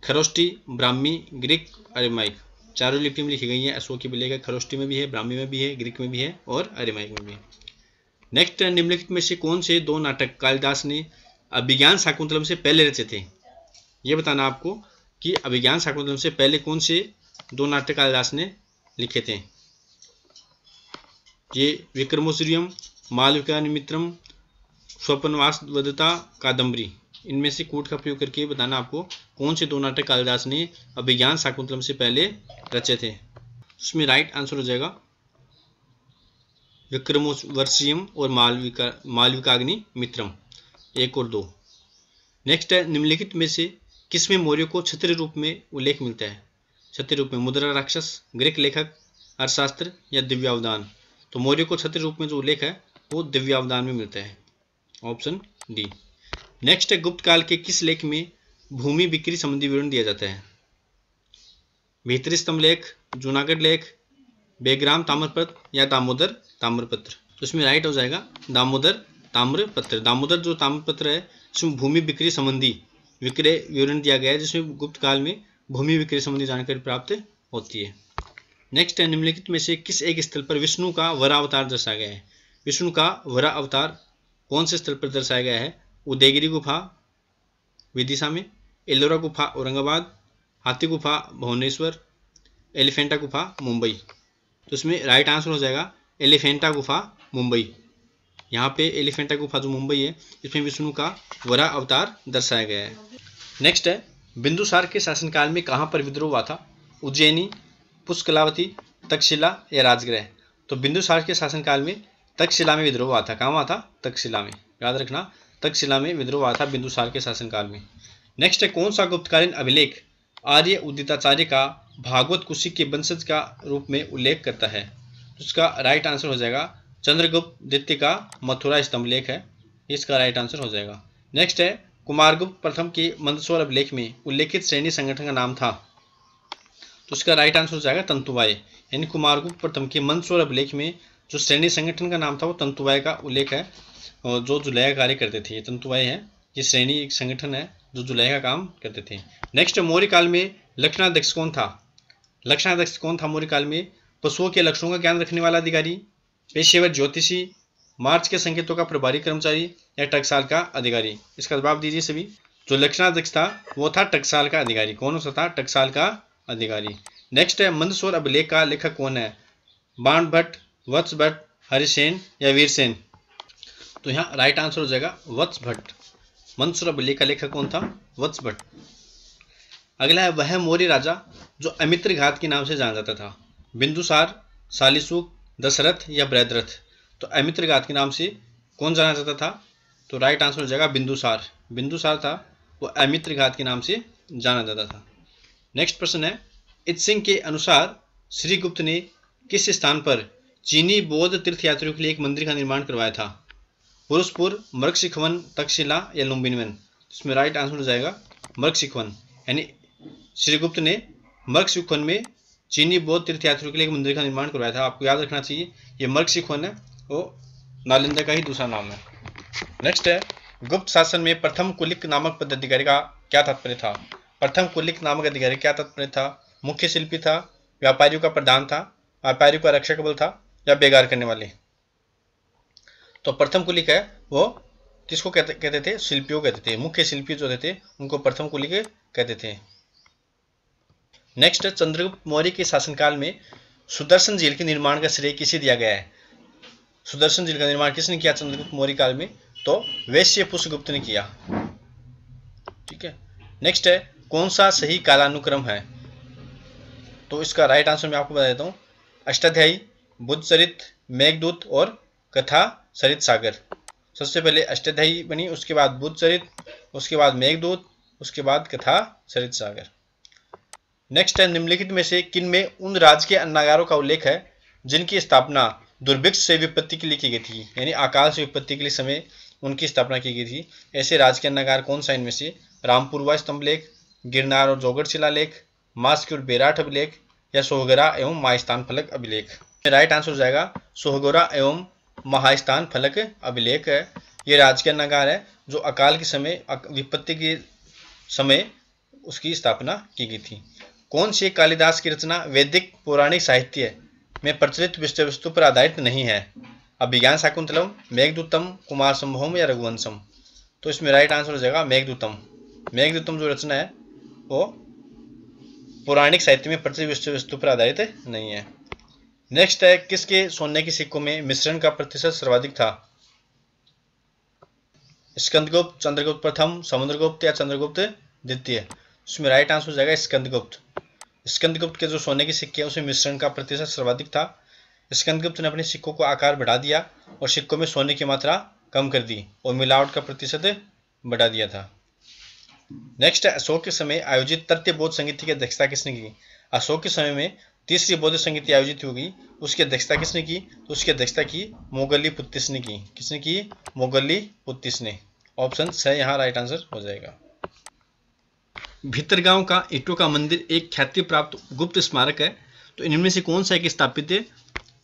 Kharosthi Brahmi Greek Aramaic चारों लिपियों में लिखी गई है अशोक के अभिलेख लेकर खरोष्टी में भी है ब्राह्मी में भी है ग्रीक में भी है और अरेमाइक में भी है नेक्स्ट निम्नलिखित में से कौन से दो नाटक कालिदास ने अभिज्ञान शाकुंतलम से पहले रचे थे ये बताना आपको कि अभिज्ञान शाकुंतलम से पहले कौन से दो नाटक कालिदास ने लिखे थे ये विक्रमोसूर्यम मालविकानिमित्रम स्वप्नवास वधता कादम्बरी इनमें से कोट का प्रयोग करके बताना आपको कौन से दो नाटक कालिदास ने अभिज्ञान शाकुंतलम से पहले रचे थे उसमें राइट आंसर हो जाएगा विक्रमोवर्षियम और मालविका मालविकाग्नि मित्रम एक और दो नेक्स्ट है निम्नलिखित में से किस में मौर्य को छत्र रूप में उल्लेख मिलता है छत्र रूप में मुद्रा राक्षस ग्रीक लेखक अर्थशास्त्र या दिव्यावदान तो मौर्य को छत्र रूप में जो उल्लेख है वो दिव्यावदान में मिलता है ऑप्शन डी नेक्स्ट है गुप्त काल के किस लेख में भूमि बिक्री संबंधी विवरण दिया जाता है भीतरी स्तंभ लेख जूनागढ़ लेख बेग्राम ताम्रपत्र या दामोदर ताम्रपत्र तो इसमें राइट हो जाएगा दामोदर ताम्रपत्र दामोदर जो ताम्रपत्र है उसमें भूमि बिक्री संबंधी विक्रय विवरण दिया गया है जिसमें गुप्त काल में भूमि विक्रय संबंधी जानकारी प्राप्त होती है नेक्स्ट है निम्नलिखित में से किस एक स्थल पर विष्णु का वरा अवतार दर्शाया गया है विष्णु का वरा अवतार कौन से स्थल पर दर्शाया गया है उदयगिरी गुफा विदिशा में एलोरा गुफा औरंगाबाद हाथी गुफा भुवनेश्वर एलिफेंटा गुफा मुंबई तो इसमें राइट आंसर हो जाएगा एलिफेंटा गुफा मुंबई यहाँ पे एलिफेंटा गुफा जो मुंबई है इसमें विष्णु का वरा अवतार दर्शाया गया है नेक्स्ट है बिंदुसार के शासनकाल में कहाँ पर विद्रोह हुआ था उज्जैनी पुष्कलावती तक्षशिला या राजगृह तो बिंदुसार के शासनकाल में तक्षशिला में विद्रोह हुआ था कहाँ हुआ था तक्षशिला में याद रखना तक्षशिला में विद्रोह हुआ था बिंदुसार के शासनकाल में नेक्स्ट है कौन सा गुप्तकालीन अभिलेख आर्य उदिताचार्य का भागवत कुशी के वंशज का रूप में उल्लेख करता है उसका राइट आंसर हो जाएगा चंद्रगुप्त द्वितीय का मथुरा स्तंभ लेख है इसका राइट आंसर हो जाएगा नेक्स्ट है कुमारगुप्त प्रथम के मंदसौर अभिलेख में उल्लेखित श्रेणी संगठन का नाम था तो उसका राइट आंसर हो जाएगा तंतुवाय यानी कुमारगुप्त प्रथम के मंदसौर अभिलेख में जो श्रेणी संगठन का नाम था वो तंतुवाय का उल्लेख है और जो जुलैया कार्य करते थे ये तंतुवाय है ये श्रेणी एक संगठन है जो जुलाई का काम करते थे नेक्स्ट मौर्य काल में लक्षणाध्यक्ष कौन था लक्षणाध्यक्ष कौन था मौर्य काल में पशुओं के लक्षणों का ज्ञान रखने वाला अधिकारी पेशेवर ज्योतिषी मार्च के संकेतों का प्रभारी कर्मचारी या टकसाल का अधिकारी इसका जवाब दीजिए सभी जो लक्षणाध्यक्ष था वो था टकसाल का अधिकारी कौन सा था टकसाल का अधिकारी नेक्स्ट है मंदसौर अभिलेख का लेखक कौन है बाण भट्ट वत्स भट्ट हरिसेन या वीरसेन तो यहाँ राइट आंसर हो जाएगा वत्स भट्ट मंदसौर अभिलेख का लेखक कौन था वत्स भट्ट अगला है वह मौर्य राजा जो अमित्र घात के नाम से जाना जाता था बिंदुसार सालिसुक दशरथ या ब्रैदरथ तो अमित्र घात के नाम से कौन जाना जाता था तो राइट आंसर हो जाएगा बिंदुसार बिंदुसार था वो अमित्र घात के नाम से जाना जाता था नेक्स्ट प्रश्न है इत सिंह के अनुसार श्रीगुप्त ने किस स्थान पर चीनी बौद्ध तीर्थयात्रियों के लिए एक मंदिर का निर्माण करवाया था पुरुषपुर मर्गशिखवन तक्षशिला या लुम्बिनवन इसमें राइट आंसर हो जाएगा मर्गशिखवन यानी श्रीगुप्त ने मर्गशिखवन में चीनी बौद्ध तीर्थयात्रियों के लिए एक मंदिर का निर्माण करवाया था आपको याद रखना चाहिए ये मर्गशिखवन है वो नालंदा का ही दूसरा नाम है नेक्स्ट है गुप्त शासन में प्रथम कुलिक नामक पदाधिकारी का क्या तात्पर्य था प्रथम कुलिक नामक अधिकारी क्या तात्पर्य था मुख्य शिल्पी था व्यापारियों का प्रधान था व्यापारियों का रक्षक बल था या बेगार करने वाले तो प्रथम कुलिक है वो किसको कहते थे शिल्पियों कहते थे मुख्य शिल्पी जो थे उनको प्रथम कुलिक कहते थे नेक्स्ट चंद्रगुप्त मौर्य के शासनकाल में सुदर्शन झील के निर्माण का श्रेय किसे दिया गया है सुदर्शन जिल का निर्माण किसने किया चंद्रगुप्त मौर्य काल में तो वैश्य पुष्पगुप्त ने किया ठीक है नेक्स्ट है कौन सा सही कालानुक्रम है तो इसका राइट आंसर मैं आपको बता देता हूँ अष्टाध्यायी बुद्ध चरित मेघदूत और कथा सरित सागर सबसे पहले अष्टाध्यायी बनी उसके बाद बुद्ध चरित उसके बाद मेघदूत उसके बाद कथा सरित सागर नेक्स्ट है निम्नलिखित में से किन में उन राज्य के अन्नागारों का उल्लेख है जिनकी स्थापना दुर्भिक्ष से विपत्ति के लिए की गई थी यानी अकाल से विपत्ति के लिए समय उनकी स्थापना की गई थी ऐसे राजकीय के कौन सा इनमें से रामपुरवा स्तंभ लेख गिरनार और जोगढ़ लेख मास्क और बेराठ अभिलेख या सोहगरा एवं मायस्थान फलक अभिलेख राइट आंसर हो जाएगा सोहगोरा एवं महास्थान फलक अभिलेख है ये राजकीय के अन्नागार है जो अकाल के समय विपत्ति के समय उसकी स्थापना की गई थी कौन सी कालिदास की रचना वैदिक पौराणिक साहित्य है में प्रचलित वस्तु पर आधारित नहीं है अभिज्ञान शाकुंतलम मेघदूतम कुमार संभवम या रघुवंशम तो इसमें राइट आंसर हो जाएगा मेघदूतम मेघदूतम जो रचना है वो पौराणिक साहित्य में प्रचलित विषय वस्तु पर आधारित नहीं है नेक्स्ट है किसके सोने के सिक्कों में मिश्रण का प्रतिशत सर्वाधिक था स्कंदगुप्त चंद्रगुप्त प्रथम समुद्रगुप्त या चंद्रगुप्त द्वितीय इसमें राइट आंसर हो जाएगा स्कंदगुप्त स्कंदगुप्त के जो सोने के सिक्के हैं उसमें मिश्रण का प्रतिशत सर्वाधिक था स्कंदगुप्त ने अपने सिक्कों को आकार बढ़ा दिया और सिक्कों में सोने की मात्रा कम कर दी और मिलावट का प्रतिशत बढ़ा दिया था नेक्स्ट अशोक के समय आयोजित तृतीय बौद्ध संगीति की अध्यक्षता किसने की अशोक के समय में तीसरी बौद्ध संगीति आयोजित गई उसकी अध्यक्षता किसने की तो उसकी अध्यक्षता की मोगली पुत्तीस ने की किसने की मोगली पुत्तीस ने ऑप्शन छह यहाँ राइट आंसर हो जाएगा भितरगांव का ईटों का मंदिर एक ख्याति प्राप्त गुप्त स्मारक है तो इनमें से कौन सा एक स्थापित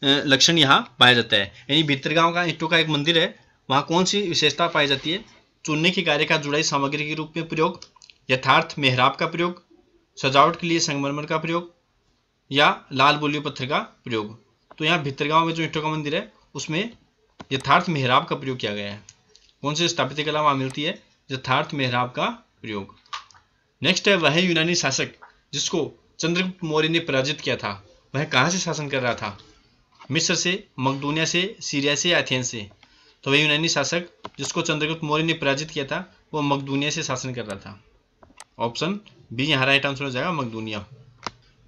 लक्षण यहाँ पाया जाता है यानी भीतरगांव का ईटों का एक मंदिर है वहाँ कौन सी विशेषता पाई जाती है चुनने के कार्य का जुड़ाई सामग्री के रूप में प्रयोग यथार्थ मेहराब का प्रयोग सजावट के लिए संगमरमर का प्रयोग या लाल बोलियो पत्थर का प्रयोग तो यहाँ भितरगांव में जो ईटों का मंदिर है उसमें यथार्थ मेहराब का प्रयोग किया गया है कौन सी स्थापित कला वहाँ मिलती है यथार्थ मेहराब का प्रयोग नेक्स्ट है वह यूनानी शासक जिसको चंद्रगुप्त मौर्य ने पराजित किया था वह कहाँ से शासन कर रहा था मिस्र से मकदूनिया से सीरिया से एथेंस से तो वह यूनानी शासक जिसको चंद्रगुप्त मौर्य ने पराजित किया था वो मकदूनिया से शासन कर रहा था ऑप्शन बी यहाँ राइट आंसर हो जाएगा मकदूनिया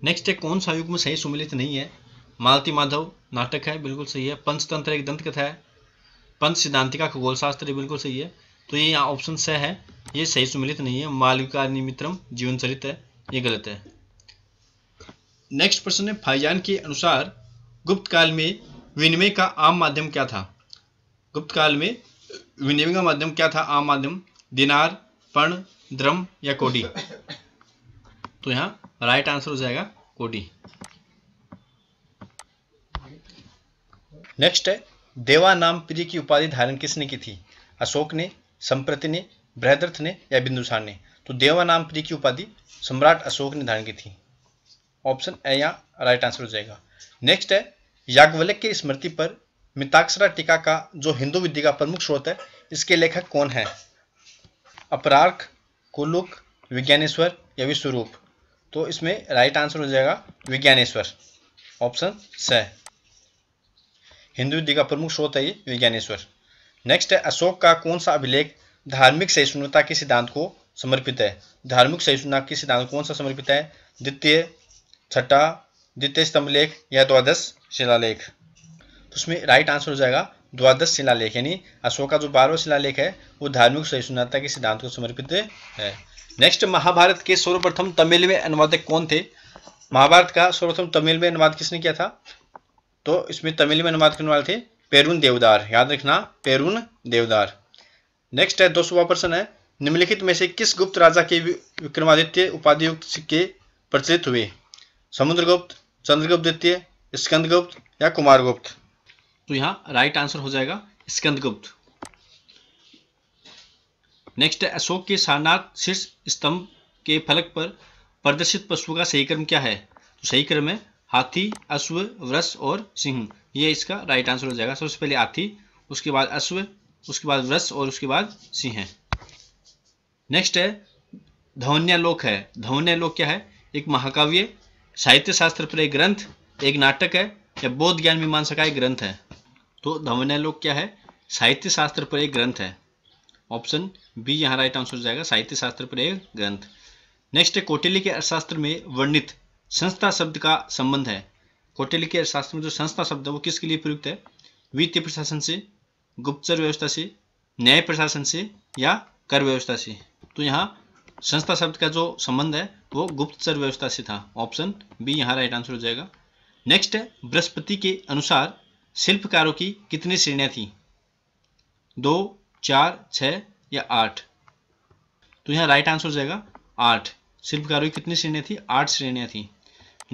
नेक्स्ट है कौन सा युग में सही सुमिलित नहीं है मालती माधव नाटक है बिल्कुल सही है पंचतंत्र एक दंत कथा है पंच सिद्धांतिका खगोल शास्त्र बिल्कुल सही है तो ये यहाँ ऑप्शन स है ये सही सुमिलित नहीं है मालविका निमित्रम जीवन चरित है ये गलत है नेक्स्ट प्रश्न है फाइजान के अनुसार गुप्त काल में विनिमय का आम माध्यम क्या था गुप्त काल में विनिमय का माध्यम क्या था आम माध्यम दिनार पण द्रम या कोडी तो यहाँ राइट आंसर हो जाएगा कोडी नेक्स्ट है देवा नाम प्रिय की उपाधि धारण किसने की थी अशोक ने संप्रति ने बृहदर्थ ने या बिंदुसार ने तो देवा नाम प्री की उपाधि सम्राट अशोक ने धारण की थी ऑप्शन ए यहाँ राइट आंसर हो जाएगा नेक्स्ट है याग्वलक की स्मृति पर मिताक्षरा टीका का जो हिंदू विद्या का प्रमुख स्रोत है इसके लेखक कौन है अपरार्क कुलुक विज्ञानेश्वर या विश्वरूप तो इसमें राइट आंसर हो जाएगा विज्ञानेश्वर ऑप्शन स हिंदू विद्या का प्रमुख स्रोत है ये विज्ञानेश्वर नेक्स्ट है अशोक का कौन सा अभिलेख धार्मिक सहिष्णुता के सिद्धांत को समर्पित है धार्मिक सहिष्णुता के सिद्धांत कौन सा समर्पित है द्वितीय छठा द्वितीय लेख या द्वादश शिलालेख तो उसमें राइट आंसर हो जाएगा द्वादश शिलालेख यानी अशोक का जो बारहवा शिलालेख है वो धार्मिक सहिष्णुता के सिद्धांत को समर्पित है नेक्स्ट महाभारत के सर्वप्रथम तमिल में अनुवादक कौन थे महाभारत का सर्वप्रथम तमिल में अनुवाद किसने किया था तो इसमें तमिल में अनुवाद करने वाले थे पेरुन देवदार याद रखना पेरुन देवदार नेक्स्ट है दो सौ प्रश्न है निम्नलिखित में से किस गुप्त राजा के विक्रमादित्य उपाधियुक्त सिक्के प्रचलित हुए समुद्रगुप्त चंद्रगुप्त द्वितीय स्कंदगुप्त या कुमारगुप्त तो यहाँ राइट आंसर हो जाएगा स्कंदगुप्त नेक्स्ट है अशोक के सारनाथ शीर्ष स्तंभ के फलक पर प्रदर्शित पशु का सही क्रम क्या है तो सही क्रम है हाथी अश्व वृष और सिंह ये इसका राइट आंसर हो जाएगा सबसे पहले हाथी उसके बाद अश्व उसके बाद व्रस और उसके बाद सिंह नेक्स्ट है धवन्यालोक है धवन्यालोक क्या है एक महाकाव्य साहित्य शास्त्र पर एक ग्रंथ एक नाटक है या बौद्ध ज्ञान मीमांसा का एक ग्रंथ है तो धवन्यालोक क्या है साहित्य शास्त्र पर एक ग्रंथ है ऑप्शन बी यहाँ राइट आंसर हो जाएगा साहित्य शास्त्र पर एक ग्रंथ नेक्स्ट है कोटिली के अर्थशास्त्र में वर्णित संस्था शब्द का संबंध है कौटिल के शास्त्र में जो संस्था शब्द है वो किसके लिए प्रयुक्त है वित्तीय प्रशासन से गुप्तचर व्यवस्था से न्याय प्रशासन से या कर व्यवस्था से तो यहाँ संस्था शब्द का जो संबंध है वो गुप्तचर व्यवस्था से था ऑप्शन बी यहाँ राइट आंसर हो जाएगा नेक्स्ट है बृहस्पति के अनुसार शिल्पकारों की कितनी श्रेणियाँ थी दो चार छ या आठ तो यहाँ राइट आंसर हो जाएगा आठ शिल्पकारों की कितनी श्रेणियाँ थी आठ श्रेणियाँ थी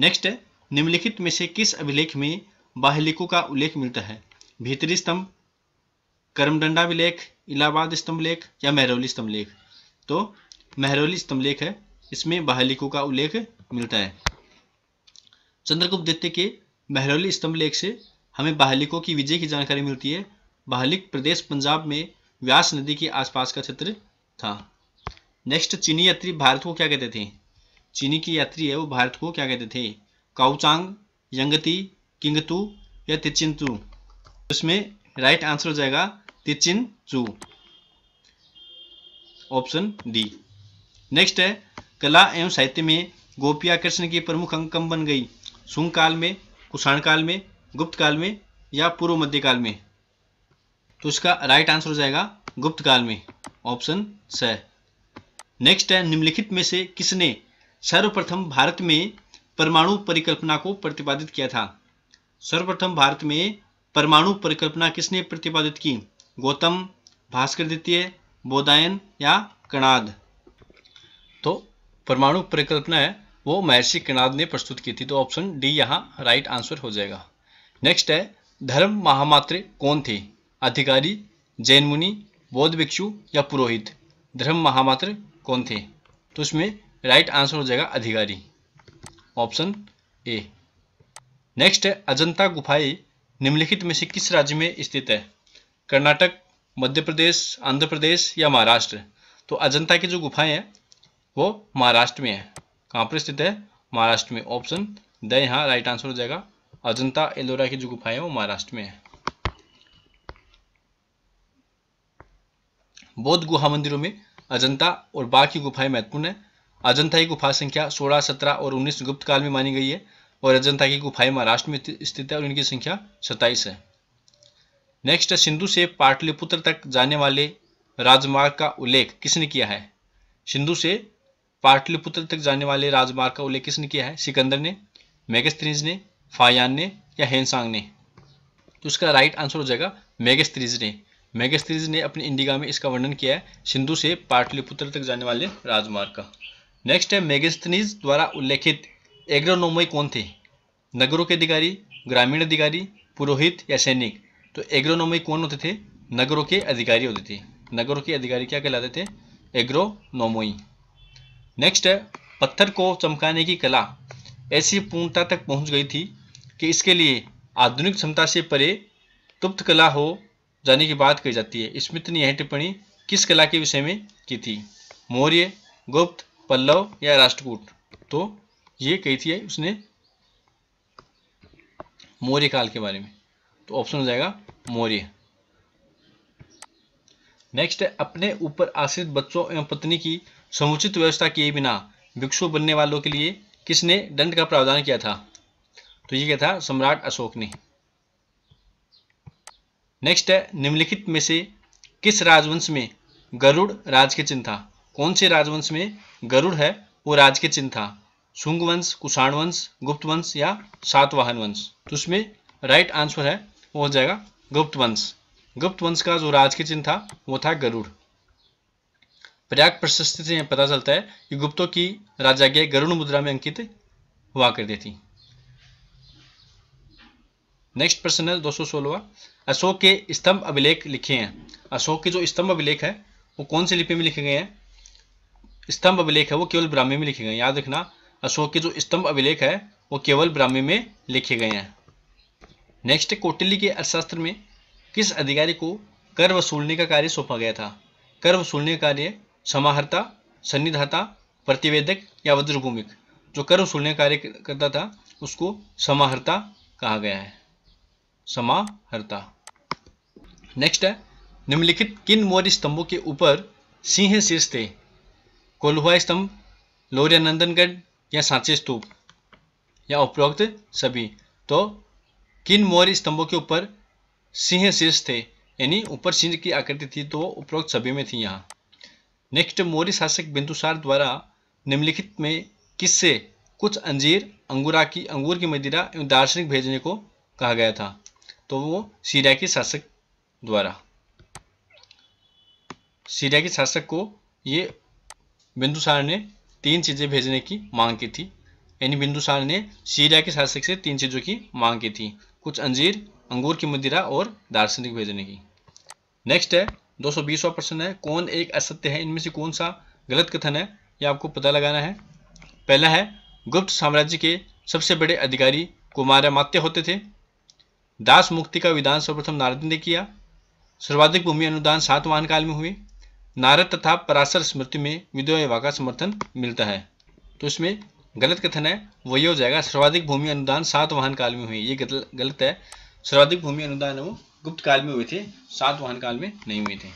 नेक्स्ट निम्नलिखित में से किस अभिलेख में बाह्यलेखों का उल्लेख मिलता है भीतरी स्तंभ कर्मडंडा विलेख इलाहाबाद स्तंभ लेख या मेहरौली स्तंभ लेख तो मेहरौली स्तंभ लेख है इसमें बाह्यलेखों का उल्लेख मिलता है चंद्रगुप्त द्वितीय के मेहरौली स्तंभ लेख से हमें बाहलिकों की विजय की जानकारी मिलती है बाहलिक प्रदेश पंजाब में व्यास नदी के आसपास का क्षेत्र था नेक्स्ट चीनी यात्री भारत को क्या कहते थे चीनी की यात्री है वो भारत को क्या कहते थे काउचांग यंगती किंगतु या तिचिनतु उसमें राइट आंसर हो जाएगा तिचिन चू ऑप्शन डी नेक्स्ट है कला एवं साहित्य में गोपिया कृष्ण की प्रमुख अंग कम बन गई सुंग काल में कुषाण काल में गुप्त काल में या पूर्व मध्य काल में तो इसका राइट आंसर हो जाएगा गुप्त काल में ऑप्शन स नेक्स्ट है निम्नलिखित में से किसने सर्वप्रथम भारत में परमाणु परिकल्पना को प्रतिपादित किया था सर्वप्रथम भारत में परमाणु परिकल्पना किसने प्रतिपादित की गौतम भास्कर द्वितीय बोधायन या कणाद तो परमाणु परिकल्पना है वो महर्षि कणाद ने प्रस्तुत की थी तो ऑप्शन डी यहाँ राइट आंसर हो जाएगा नेक्स्ट है धर्म महामात्र कौन थे अधिकारी जैन मुनि बौद्ध भिक्षु या पुरोहित धर्म महामात्र कौन थे तो इसमें राइट आंसर हो जाएगा अधिकारी ऑप्शन ए नेक्स्ट है अजंता गुफाएं निम्नलिखित में से किस राज्य में स्थित है कर्नाटक मध्य प्रदेश आंध्र प्रदेश या महाराष्ट्र तो अजंता की जो गुफाएं हैं वो महाराष्ट्र में है कहाँ पर स्थित है महाराष्ट्र में ऑप्शन द यहाँ राइट आंसर हो जाएगा अजंता एलोरा की जो गुफाएं हैं वो महाराष्ट्र में है बौद्ध गुहा मंदिरों में अजंता और बाघ की गुफाएं महत्वपूर्ण है अजंता की गुफा संख्या 16, 17 और 19 गुप्त काल में मानी गई है और अजंता की गुफाएं महाराष्ट्र में स्थित है और इनकी संख्या 27 है नेक्स्ट सिंधु से पाटलिपुत्र तक जाने वाले राजमार्ग का उल्लेख किसने किया है सिंधु से पाटलिपुत्र तक जाने वाले राजमार्ग का उल्लेख किसने किया है सिकंदर ने मेगस्त्रीज ने फायान ने या हेनसांग ने तो उसका राइट आंसर हो जाएगा मेगस्त्रीज ने मेगस्त्रीज ने अपनी इंडिगा में इसका वर्णन किया है सिंधु से पाटलिपुत्र तक जाने वाले राजमार्ग का नेक्स्ट है मेगेस्थनीज द्वारा उल्लेखित एग्रोनोमी कौन थे नगरों के अधिकारी ग्रामीण अधिकारी पुरोहित या सैनिक तो एग्रोनोमी कौन होते थे नगरों के अधिकारी होते थे नगरों के अधिकारी क्या कहलाते थे एग्रोनोमोई नेक्स्ट है पत्थर को चमकाने की कला ऐसी पूर्णता तक पहुंच गई थी कि इसके लिए आधुनिक क्षमता से परे तुप्त कला हो जाने की बात कही जाती है स्मृत ने यह टिप्पणी किस कला के विषय में की थी मौर्य गुप्त पल्लव या राष्ट्रकूट तो ये कही थी उसने मौर्य काल के बारे में तो ऑप्शन हो जाएगा मौर्य नेक्स्ट है अपने ऊपर आश्रित बच्चों एवं पत्नी की समुचित व्यवस्था किए बिना भिक्षु बनने वालों के लिए किसने दंड का प्रावधान किया था तो ये क्या था सम्राट अशोक ने नेक्स्ट है निम्नलिखित में से किस राजवंश में गरुड़ राज के चिन्ह था कौन से राजवंश में गरुड़ है वो राज के चिन्ह था शुंग वंश कुषाण वंश गुप्त वंश या सातवाहन वंश तो उसमें राइट आंसर है वो हो जाएगा गुप्त वंश गुप्त वंश का जो राज के चिन्ह था वो था गरुड़ प्रयाग प्रशस्ति से पता चलता है कि गुप्तों की राजाज्ञा गरुण मुद्रा में अंकित हुआ करती थी नेक्स्ट प्रश्न है दो सौ अशोक के स्तंभ अभिलेख लिखे हैं अशोक के जो स्तंभ अभिलेख है वो कौन से लिपि में लिखे गए हैं स्तंभ अभिलेख है वो केवल ब्राह्मी में लिखे गए याद रखना अशोक के जो स्तंभ अभिलेख है वो केवल ब्राह्मी में लिखे गए हैं नेक्स्ट कौटिल्य के अर्थशास्त्र में किस अधिकारी को कर वसूलने का कार्य सौंपा गया था कर वसूलने का कार्य समाहर्ता सन्निधाता प्रतिवेदक या वज्रभूमिक जो कर वसूलने का कार्य करता था उसको समाहर्ता कहा गया है समाहर्ता नेक्स्ट है निम्नलिखित किन मौर्य स्तंभों के ऊपर सिंह शीर्ष थे कोल्हुआ स्तंभ लोर या नंदनगढ़ या सांची स्तूप या उपरोक्त सभी तो किन मौर्य स्तंभों के ऊपर सिंह शीर्ष थे यानी ऊपर सिंह की आकृति थी तो उपरोक्त सभी में थी यहाँ नेक्स्ट मौर्य शासक बिंदुसार द्वारा निम्नलिखित में किससे कुछ अंजीर अंगूरा की अंगूर की मदिरा एवं दार्शनिक भेजने को कहा गया था तो वो सीरिया के शासक द्वारा सीरिया के शासक को ये बिंदुसार ने तीन चीज़ें भेजने की मांग की थी यानी बिंदुसार ने सीरिया के शासक से तीन चीज़ों की मांग की थी कुछ अंजीर अंगूर की मदिरा और दार्शनिक भेजने की नेक्स्ट है दो सौ बीसवा प्रश्न है कौन एक असत्य है इनमें से कौन सा गलत कथन है यह आपको पता लगाना है पहला है गुप्त साम्राज्य के सबसे बड़े अधिकारी कुमारामात्य होते थे दास मुक्ति का विधान सर्वप्रथम नारद ने किया सर्वाधिक भूमि अनुदान सातवाहन काल में हुए नारद तथा पराशर स्मृति में विधवा का समर्थन मिलता है तो इसमें गलत कथन है वही हो जाएगा सर्वाधिक भूमि अनुदान सात वाहन काल में हुई ये गलत है सर्वाधिक भूमि अनुदान वो गुप्त काल में हुए थे सात वाहन काल में नहीं हुए थे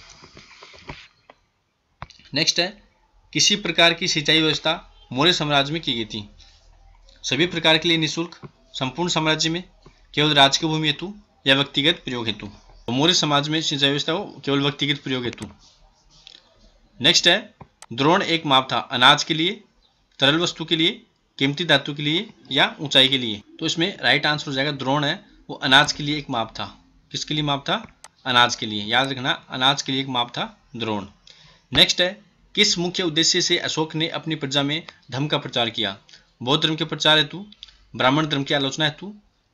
नेक्स्ट है किसी प्रकार की सिंचाई व्यवस्था मौर्य साम्राज्य में की गई थी सभी प्रकार के लिए निःशुल्क संपूर्ण साम्राज्य में केवल राजकीय भूमि हेतु या व्यक्तिगत प्रयोग हेतु तो मौर्य समाज में सिंचाई व्यवस्था केवल व्यक्तिगत प्रयोग हेतु नेक्स्ट है द्रोण एक माप था अनाज के लिए तरल वस्तु के लिए कीमती धातु के लिए या ऊंचाई के लिए तो इसमें राइट आंसर हो जाएगा द्रोण है वो अनाज के लिए एक माप था किसके लिए माप था अनाज के लिए याद रखना अनाज के लिए एक माप था द्रोण नेक्स्ट है किस मुख्य उद्देश्य से अशोक ने अपनी प्रजा में धर्म का प्रचार किया बौद्ध धर्म के प्रचार हेतु ब्राह्मण धर्म की आलोचना हेतु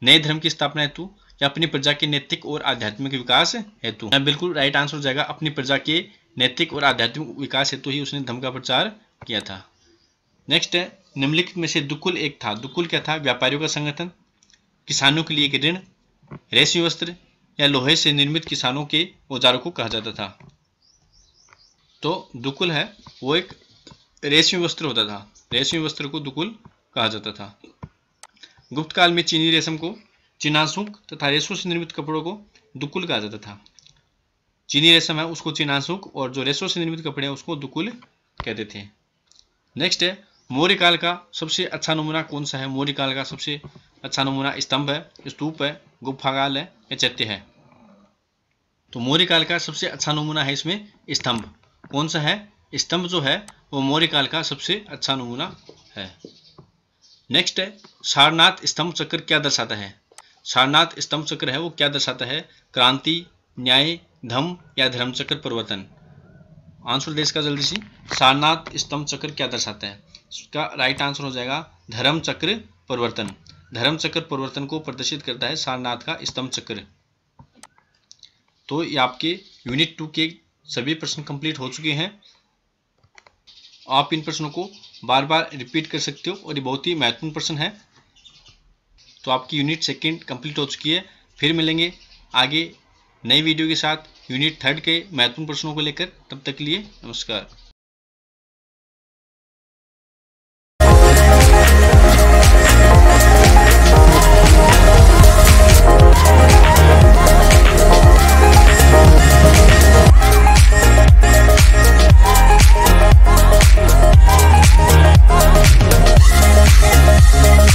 नए धर्म की स्थापना हेतु या अपनी प्रजा के नैतिक और आध्यात्मिक विकास हेतु हाँ, बिल्कुल राइट आंसर हो जाएगा अपनी प्रजा के नैतिक और आध्यात्मिक विकास हेतु तो ही उसने धर्म का प्रचार किया था नेक्स्ट है निम्नलिखित में से दुकुल एक था दुकुल क्या था व्यापारियों का संगठन किसानों के लिए एक ऋण रेशमी वस्त्र या लोहे से निर्मित किसानों के औजारों को कहा जाता था तो दुकुल है वो एक रेशमी वस्त्र होता था रेशमी वस्त्र को दुकुल कहा जाता था गुप्त काल में चीनी रेशम को चिनासुक तथा रेशों से निर्मित कपड़ों को दुकुल कहा जाता था चीनी रेशम है उसको चीनाशुक और जो रेशो से निर्मित कपड़े हैं उसको दुकुल कहते थे नेक्स्ट है मौर्य काल का सबसे अच्छा नमूना कौन सा है मौर्य काल का सबसे अच्छा नमूना स्तंभ है स्तूप है गुफाकाल है या चैत्य है तो मौर्य काल का सबसे अच्छा नमूना है इसमें स्तंभ कौन सा है स्तंभ जो है वो मौर्य काल का सबसे अच्छा नमूना है नेक्स्ट है सारनाथ स्तंभ चक्र क्या दर्शाता है सारनाथ स्तंभ चक्र है वो क्या दर्शाता है क्रांति न्याय धम या धर्म चक्र प्रवर्तन आंसर देश का जल्दी सी सारनाथ स्तंभ चक्र क्या दर्शाता है इसका राइट आंसर हो जाएगा धर्म चक्र प्रवर्तन धर्म चक्र परिवर्तन को प्रदर्शित करता है सारनाथ का स्तंभ चक्र तो ये आपके यूनिट टू के सभी प्रश्न कंप्लीट हो चुके हैं आप इन प्रश्नों को बार बार रिपीट कर सकते हो और ये बहुत ही महत्वपूर्ण प्रश्न है तो आपकी यूनिट सेकेंड कंप्लीट हो चुकी है फिर मिलेंगे आगे नई वीडियो के साथ यूनिट थर्ड के महत्वपूर्ण प्रश्नों को लेकर तब तक लिए नमस्कार We'll be right back.